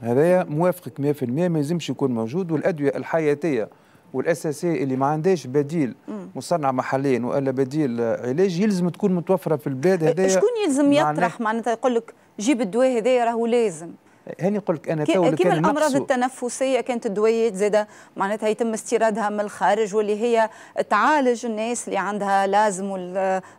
هذايا موافقك 100% ما يلزمش يكون موجود والادويه الحياتيه والاساسيه اللي ما عندهاش بديل مصنع محليا والا بديل علاج يلزم تكون متوفره في البلاد هذايا إيه، شكون يلزم يطرح معناتها يقول لك جيب الدواء هذايا راهو لازم هاني قلت لك انا تو كيما الامراض التنفسيه كانت الدويات زاده معناتها يتم استيرادها من الخارج واللي هي تعالج الناس اللي عندها لازم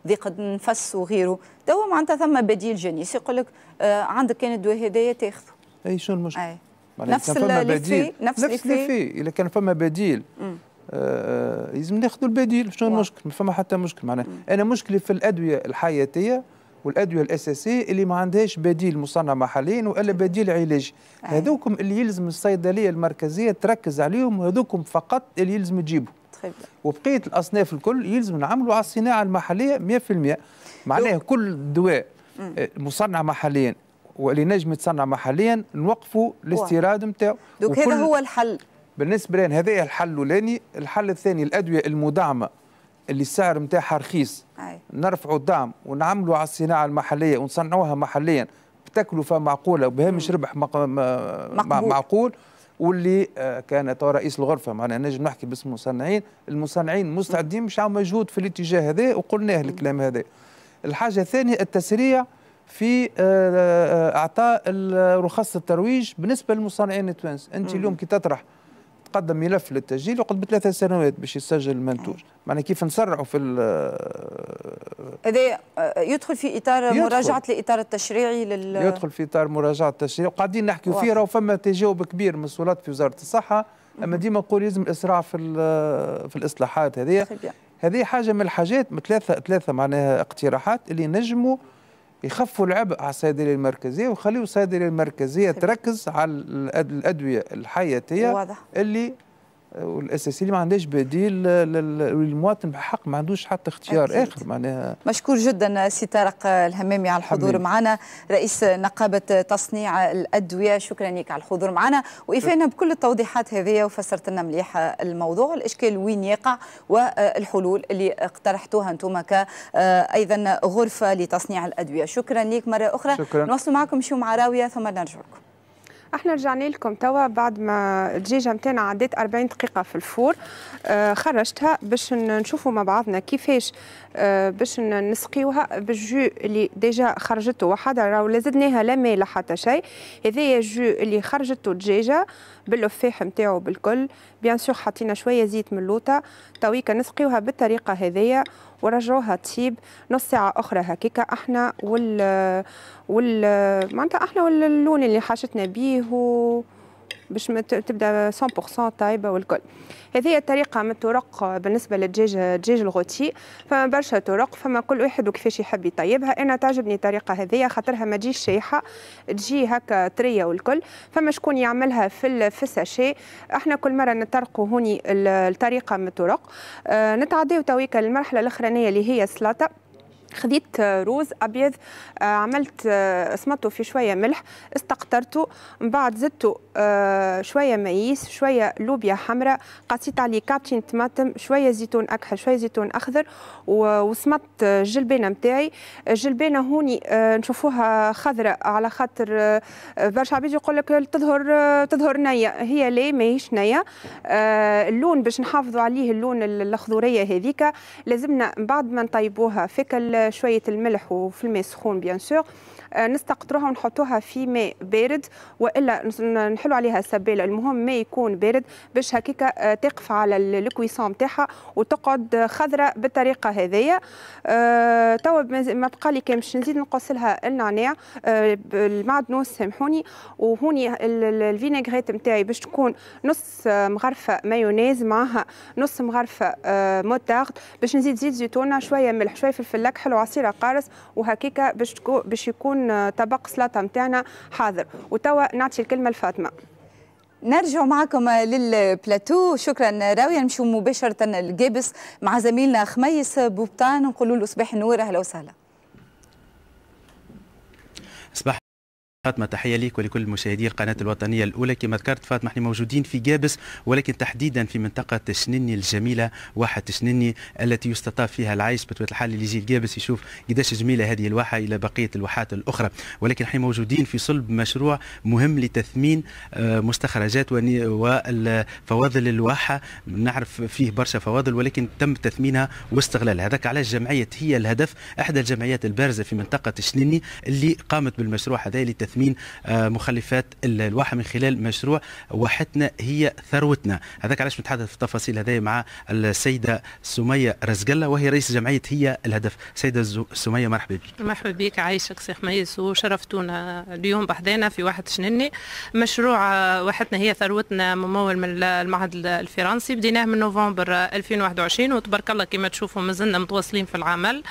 ضيق النفس وغيره توا معناتها ثم بديل جنيس يقول لك آه، عندك كان الدواء هذايا تاخذه اي شنو المشكل؟ أي. نفس البديل نفس نفس, نفس فيه اذا كان فما بديل آه، آه، لازم آه ناخذوا البديل شنو المشكل؟ ما فما حتى مشكل معناها انا مشكلي في الادويه الحياتيه والادويه الاساسيه اللي ما عندهاش بديل مصنع محليا والا بديل علاجي هذوكم اللي يلزم الصيدليه المركزيه تركز عليهم وهذوكم فقط اللي يلزم تجيبهم طيب. وبقيه الاصناف الكل يلزم نعملوا على الصناعه المحليه 100% معناها كل دواء آه، مصنع محليا واللي نجم يتصنع محليا نوقفوا الاستيراد نتاعو دوك هذا هو الحل بالنسبه لنا هذا الحل الاولاني الحل الثاني الادويه المدعمه اللي السعر نتاعها رخيص نرفعوا الدعم ونعملوا على الصناعه المحليه ونصنعوها محليا بتكلفه معقوله وبهامش ربح مقبول. معقول واللي آه، كان توا رئيس الغرفه معنا نجم نحكي باسم المصنعين المصنعين مستعدين مش عم مجهود في الاتجاه هذا وقلناه الكلام هذا الحاجه الثانيه التسريع في آه، آه، اعطاء رخص الترويج بالنسبه للمصنعين التوانس انت اليوم كي تطرح تقدم ملف للتسجيل يقعد بثلاث سنوات باش يسجل المنتوج معناها كيف نسرعوا في آه، هذا يدخل في اطار يدخل. مراجعه الاطار التشريعي لل يدخل في اطار مراجعه التشريع وقاعدين نحكيوا فيه راهو فما تجاوب كبير من السلطات في وزاره الصحه اما ديما نقول لازم الاسراع في في الاصلاحات هذه هذه حاجه من الحاجات ثلاثه ثلاثه معناها اقتراحات اللي نجموا يخفوا العبء على الصيدليه المركزيه ويخليوا الصيدليه المركزيه تركز على الادويه الحياتيه واضح. اللي والاس اللي ما عندهاش بديل للمواطن بحق ما عندوش حتى اختيار أكيد. اخر معناها مشكور جدا سي طارق الهمامي على الحضور معنا رئيس نقابه تصنيع الادويه شكرا لك على الحضور معنا وافانا بكل التوضيحات هذه وفسرت لنا مليح الموضوع الاشكال وين يقع والحلول اللي اقترحتوها انتم ك ايضا غرفه لتصنيع الادويه شكرا لك مره اخرى شكرا. نواصل معكم شو مع راويه ثم نرجع لكم احنا رجعنا لكم توا بعد ما الدجاجه نتاعنا عدات 40 دقيقه في الفور آه، خرجتها باش نشوفوا مع بعضنا كيفاش آه، باش نسقيوها بالجو اللي ديجا خرجته وحده راهو ولا زدناها لا ماء لا حتى شيء هذايا الجو اللي خرجته الدجاجه باللفاح نتاعو بالكل بيان سور حطينا شويه زيت من اللوطه تويكا نسقيوها بالطريقه هذيا ورجعوها تسيب نص ساعه اخرى هكاكا احنا وال وال معناتها احنا واللون اللي حاشتنا بيه و... باش تبدا 100% طايبه والكل هذه هي الطريقه من الطرق بالنسبه للدجاج الدجاج الغوتي فما برشا طرق فما كل واحد وكيفاش يحب يطيبها انا تعجبني الطريقه هذه خاطرها ما تجيش شايحه تجي هكا طريه والكل فما شكون يعملها في في الساشي احنا كل مره نطرقوا هوني الطريقه من الطرق آه نتعداو تويكا للمرحله الاخرانيه اللي هي السلطه خديت روز ابيض آه، عملت صمته آه، في شويه ملح استقطرته من بعد زدته آه، شويه مايس شويه لوبيا حمراء قصيت عليه كابتشين طماطم شويه زيتون اكحل شويه زيتون اخضر وصمت الجلبانه نتاعي الجلبانه هوني نشوفوها خضراء على خاطر برشا عباد يقول لك تظهر تظهر نيه هي لا ماهيش نيه اللون باش نحافظوا عليه اللون الخضوريه هذيك لازمنا بعد ما نطيبوها فيك شويه الملح وفي الماء سخون بيان سور آه، نستقطروها ونحطوها في ماء بارد والا نحلو عليها السباله المهم ما يكون بارد باش هكاك آه، تقف على الكويسون تاعها وتقعد خضراء بالطريقه هذيا آه، توا ما بقى لي كان باش نزيد نقص لها النعناع المعدنوس سامحوني وهوني الفينيغريت نتاعي باش تكون نص مغرفه مايونيز معها نص مغرفه أه موتارد باش نزيد زيت زيتونه شويه ملح شويه فلفل اكحل وعصير قارص وهكاك باش باش يكون يكون طبق سلطه متاعنا حاضر وتوا نعطي الكلمه لفاطمه نرجع معكم للبلاتو شكرا راوية نمشي مباشرة لجابس مع زميلنا خميس بوبتان نقولوا له صباح النور أهلا وسهلا صباح فاطمه تحيه ليك ولكل مشاهدي القناه الوطنيه الاولى كما ذكرت فاطمه احنا موجودين في جابس ولكن تحديدا في منطقه تشنني الجميله واحه تشنني التي يستطاع فيها العيش بطبيعه الحال اللي يجي لجابس يشوف قداش جميله هذه الواحه الى بقيه الواحات الاخرى ولكن احنا موجودين في صلب مشروع مهم لتثمين آه، مستخرجات وفواضل الواحه نعرف فيه برشا فواضل ولكن تم تثمينها واستغلالها هذاك علاش جمعيه هي الهدف احدى الجمعيات البارزه في منطقه تشنني اللي قامت بالمشروع هذا تثمين آه، مخلفات الواحة من خلال مشروع واحتنا هي ثروتنا هذاك علاش نتحدث في التفاصيل هذه مع السيدة سمية رزقلة وهي رئيس جمعية هي الهدف سيدة سمية مرحبا بك مرحبا بك عايشك سي حميس وشرفتونا اليوم بحدينا في واحد شنني مشروع آه، واحتنا هي ثروتنا ممول من المعهد الفرنسي بديناه من نوفمبر 2021 آه، وتبارك الله كما تشوفوا مازلنا متواصلين في العمل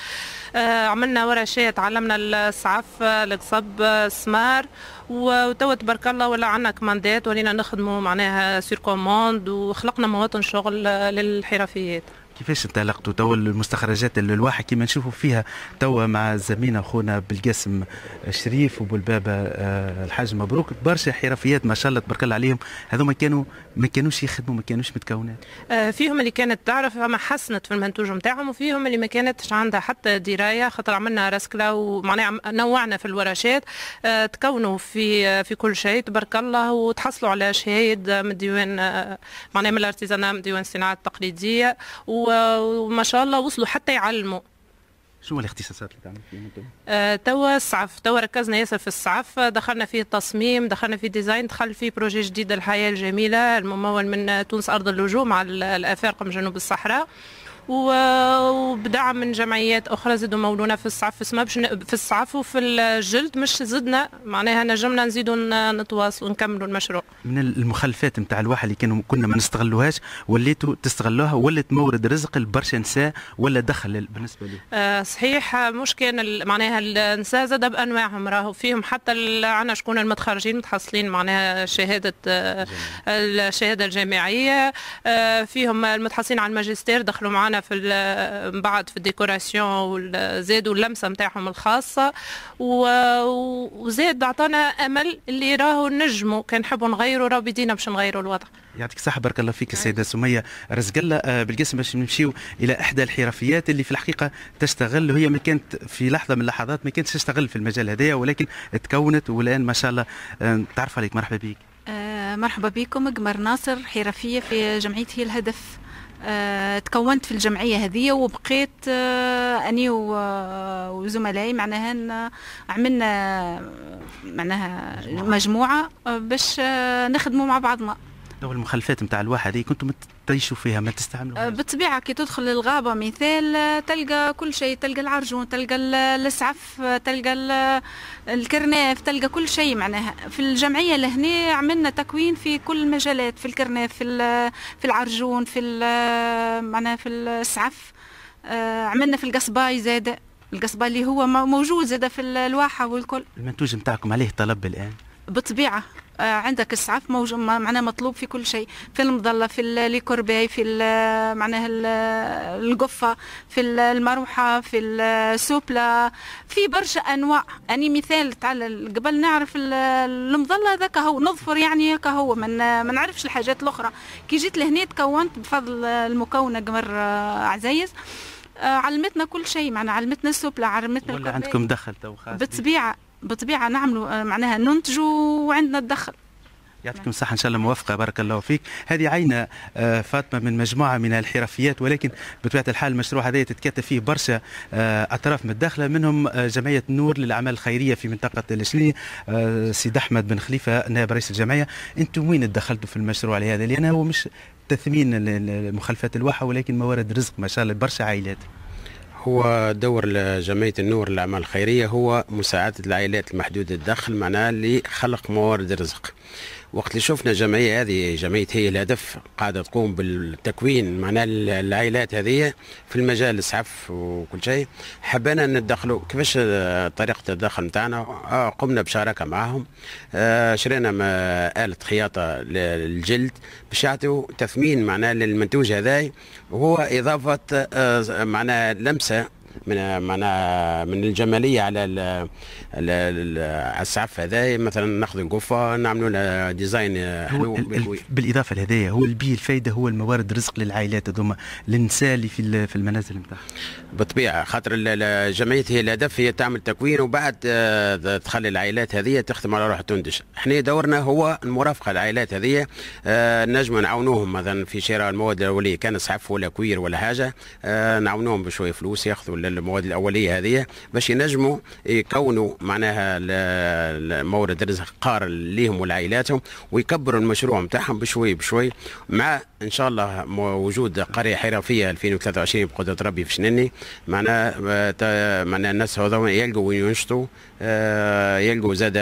آه، عملنا ورشات تعلمنا السعف القصب السمار وتوا تبارك الله ولا عندنا كماندات ولينا نخدموا معناها سير كوموند وخلقنا مواطن شغل للحرفيات كيفاش انطلقتوا توا المستخرجات اللي الواحد كيما نشوفوا فيها توا مع زميلنا اخونا بالقاسم شريف وبالبابا آه، الحاج مبروك برشا حرفيات ما شاء الله تبارك الله عليهم هذوما كانوا ما كانوش يخدموا ما كانوش متكونات آه فيهم اللي كانت تعرف اما حسنت في المنتوج نتاعهم وفيهم اللي ما كانتش عندها حتى درايه خاطر عملنا راسكلا ومعناها نوعنا في الورشات آه تكونوا في آه، في كل شيء تبارك الله وتحصلوا على شهايد من ديوان آه، معناها من الارتيزانا من ديوان الصناعات التقليديه وما شاء الله وصلوا حتى يعلموا شنو الاختصاصات اللي تعمل فيهم انتم؟ آه توا الصعف توا ركزنا ياسر في الصعف دخلنا فيه التصميم دخلنا فيه ديزاين دخل فيه بروجي جديد الحياه الجميله الممول من تونس ارض اللجوء مع الافارقه من جنوب الصحراء وبدعم من جمعيات اخرى زادوا مولونا في الصعف باش في الصعف وفي الجلد مش زدنا معناها نجمنا نزيدوا نتواصلوا ونكملوا المشروع من المخلفات نتاع الواحد اللي كانوا كنا ما نستغلوهاش وليتوا تستغلوها ولت مورد رزق لبرشا نساء ولا دخل بالنسبه لي آه صحيح مش كان معناها النساء زاد بانواعهم راهو فيهم حتى عندنا شكون المتخرجين متحصلين معناها شهاده آه الشهاده الجامعيه آه فيهم المتحصلين على الماجستير دخلوا معنا في من بعد في الديكوراسيون وزادوا اللمسه نتاعهم الخاصه وزاد عطانا امل اللي راهو نجموا كان نحبوا نغيروا راهو بيدينا باش نغيروا الوضع يعطيك الصحه بارك الله فيك السيده سميه رزق الله آه، بالقسم باش نمشيو الى احدى الحرفيات اللي في الحقيقه تشتغل وهي ما كانت في لحظه من اللحظات ما كانتش تشتغل في المجال هذايا ولكن تكونت والان ما شاء الله آه، تعرف عليك مرحبا بك آه، مرحبا بكم قمر ناصر حرفيه في جمعيه هي الهدف آه تكونت في الجمعية هذه وبقيت آه أني آه، وزملائي معناها عملنا معناها مجموعة آه، باش آه نخدموا مع بعضنا دور المخلفات نتاع الواحد هذه إيه، كنتم تعيشوا فيها ما تستعملوا بالطبيعه كي تدخل للغابه مثال تلقى كل شيء تلقى العرجون تلقى الاسعف تلقى الكرناف تلقى كل شيء معناها في الجمعيه لهنا عملنا تكوين في كل المجالات في الكرناف في في العرجون في معناها في الاسعف آه، عملنا في القصباي زاده القصبه اللي هو موجود زاده في الواحه والكل المنتوج نتاعكم عليه طلب الان بالطبيعه آه، عندك اسعاف موجود معناها مطلوب في كل شيء في المظله في ليكورباي في معناها القفه في المروحه في السوبلا في برشا انواع اني مثال تاع قبل نعرف المظله ذاك هو نظفر يعني هكا هو ما نعرفش الحاجات الاخرى كي جيت لهنا تكونت بفضل المكونه قمر آه، عزيز آه، علمتنا كل شيء معنا علمتنا السوبلا علمتنا ولا عندكم دخل تو خاص بالطبيعه بالطبيعه نعملوا آه، معناها ننتجوا وعندنا الدخل يعطيكم الصحة إن شاء الله موفقة بارك الله فيك هذه عينة آه، فاطمة من مجموعة من الحرفيات ولكن بطبيعة الحال المشروع هذا تتكاتف فيه برشا آه، أطراف متداخلة منهم جمعية نور للأعمال الخيرية في منطقة الشنية سيد أحمد بن خليفة نائب رئيس الجمعية أنتم وين تدخلتوا في المشروع هذا لأنه هو مش تثمين مخلفات الواحة ولكن موارد رزق ما شاء الله برشا عائلات هو دور جمعية النور للأعمال الخيرية هو مساعدة العائلات المحدودة الدخل معناها لخلق موارد رزق وقت اللي شفنا الجمعيه هذه جمعيه هي الهدف قاعده تقوم بالتكوين معناها العائلات هذه في المجال الاسعاف وكل شيء حبينا ندخلوا كيفاش طريقه الدخل نتاعنا آه، قمنا بشراكه معاهم آه، شرينا آلة خياطة للجلد باش يعطيو تثمين معناها للمنتوج هذا وهو إضافة آه، معناها لمسة من معناها من الجماليه على السعف هذا مثلا ناخذ القفه نعملوا لها ديزاين حلو بالاضافه لهذايا هو البي الفايده هو الموارد رزق للعائلات هذوما للنساء اللي في في المنازل نتاعها بالطبيعه خاطر الجمعيه هي الهدف هي تعمل تكوين وبعد آه، تخلي العائلات هذه تخدم على روحها تنتج احنا دورنا هو المرافقه العائلات هذه آه، نجم نعاونوهم مثلا في شراء المواد الاوليه كان سعف ولا كوير ولا حاجه آه، نعاونوهم بشويه فلوس ياخذوا المواد الاوليه هذه باش ينجموا يكونوا معناها مورد رزق قار ليهم ولعائلاتهم ويكبروا المشروع نتاعهم بشوي بشوي مع ان شاء الله وجود قريه حرفيه 2023 بقدره ربي في شنني معناها آه، معناها الناس هذوما يلقوا وين ينشطوا آه، يلقوا زاد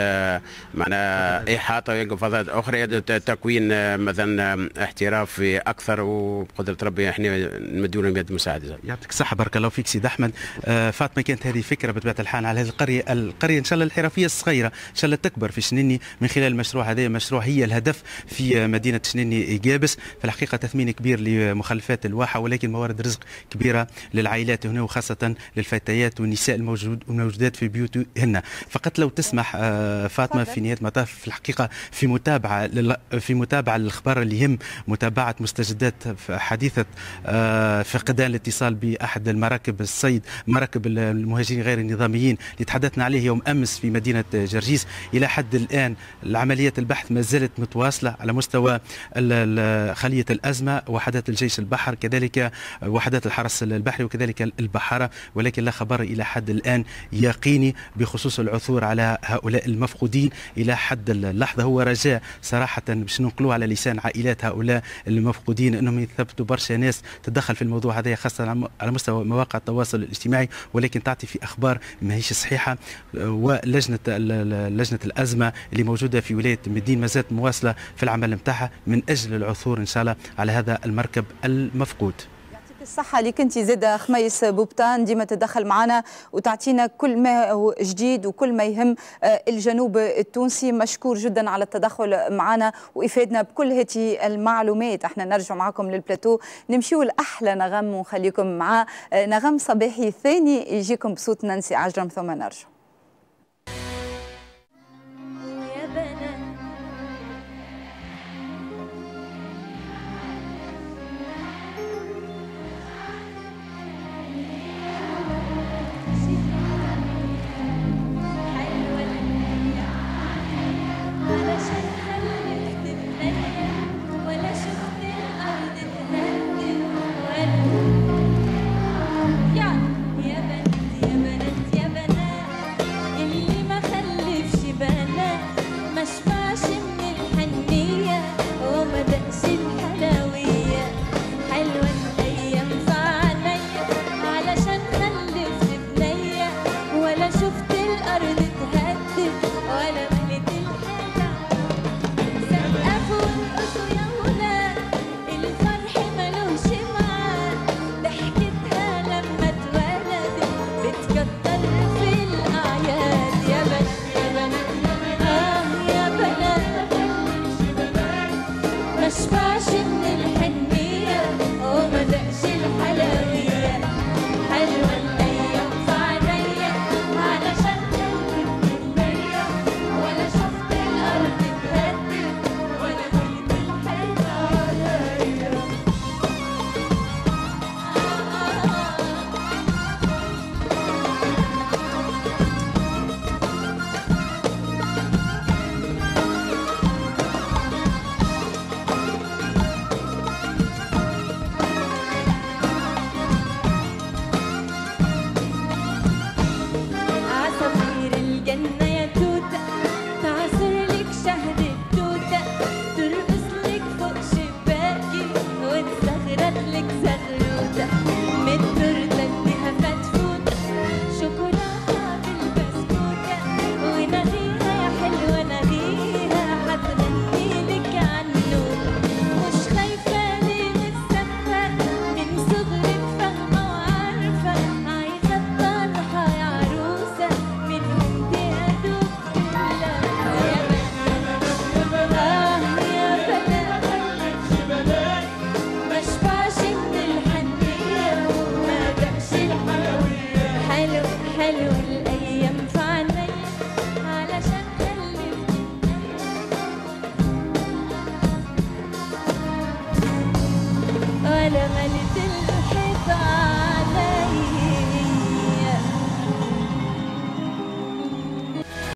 معنا احاطه ويلقوا فضلات اخرى تكوين آه، مثلا آه، احتراف اكثر وبقدره ربي احنا نمدوا لهم يد المساعده. يعطيك الصحه بارك الله فيك سيد احمد فاطمه كانت هذه فكره بطبيعه الحال على هذه القريه القريه ان شاء الله الحرفيه الصغيره ان شاء الله تكبر في شنيني من خلال المشروع هذا مشروع هي الهدف في مدينه شنيني جابس في الحقيقه تثمين كبير لمخلفات الواحه ولكن موارد رزق كبيره للعائلات هنا وخاصه للفتيات والنساء الموجود الموجودات في بيوتهن فقط لو تسمح آه، فاطمه في نهايه المطاف في الحقيقه في متابعه في متابعه للاخبار اللي يهم متابعه مستجدات حديثه آه، فقدان الاتصال باحد المراكب الصيد مراكب المهاجرين غير النظاميين اللي تحدثنا عليه يوم امس في مدينه جرجيس الى حد الان عمليات البحث ما زالت متواصله على مستوى خليه الازمه وحدات الجيش البحر كذلك وحدات الحرس البحري وكذلك البحاره ولكن لا خبر الى حد الان يقيني بخصوص تواصل العثور على هؤلاء المفقودين الى حد اللحظه هو رجاء صراحه باش ننقلوه على لسان عائلات هؤلاء المفقودين انهم يثبتوا برشا ناس تدخل في الموضوع هذا خاصه على مستوى مواقع التواصل الاجتماعي ولكن تعطي في اخبار ماهيش صحيحه آه، ولجنه لجنه الازمه اللي موجوده في ولايه مدين ما زالت مواصله في العمل نتاعها من اجل العثور ان شاء الله على هذا المركب المفقود الصحة اللي انت زادة خميس بوبتان ديما تدخل معنا وتعطينا كل ما هو جديد وكل ما يهم آه، الجنوب التونسي مشكور جدا على التدخل معنا وإفادنا بكل هذه المعلومات احنا نرجع معكم للبلاتو نمشيو لأحلى نغم ونخليكم مع آه، نغم صباحي ثاني يجيكم بصوت نانسي عجرم ثم نرجع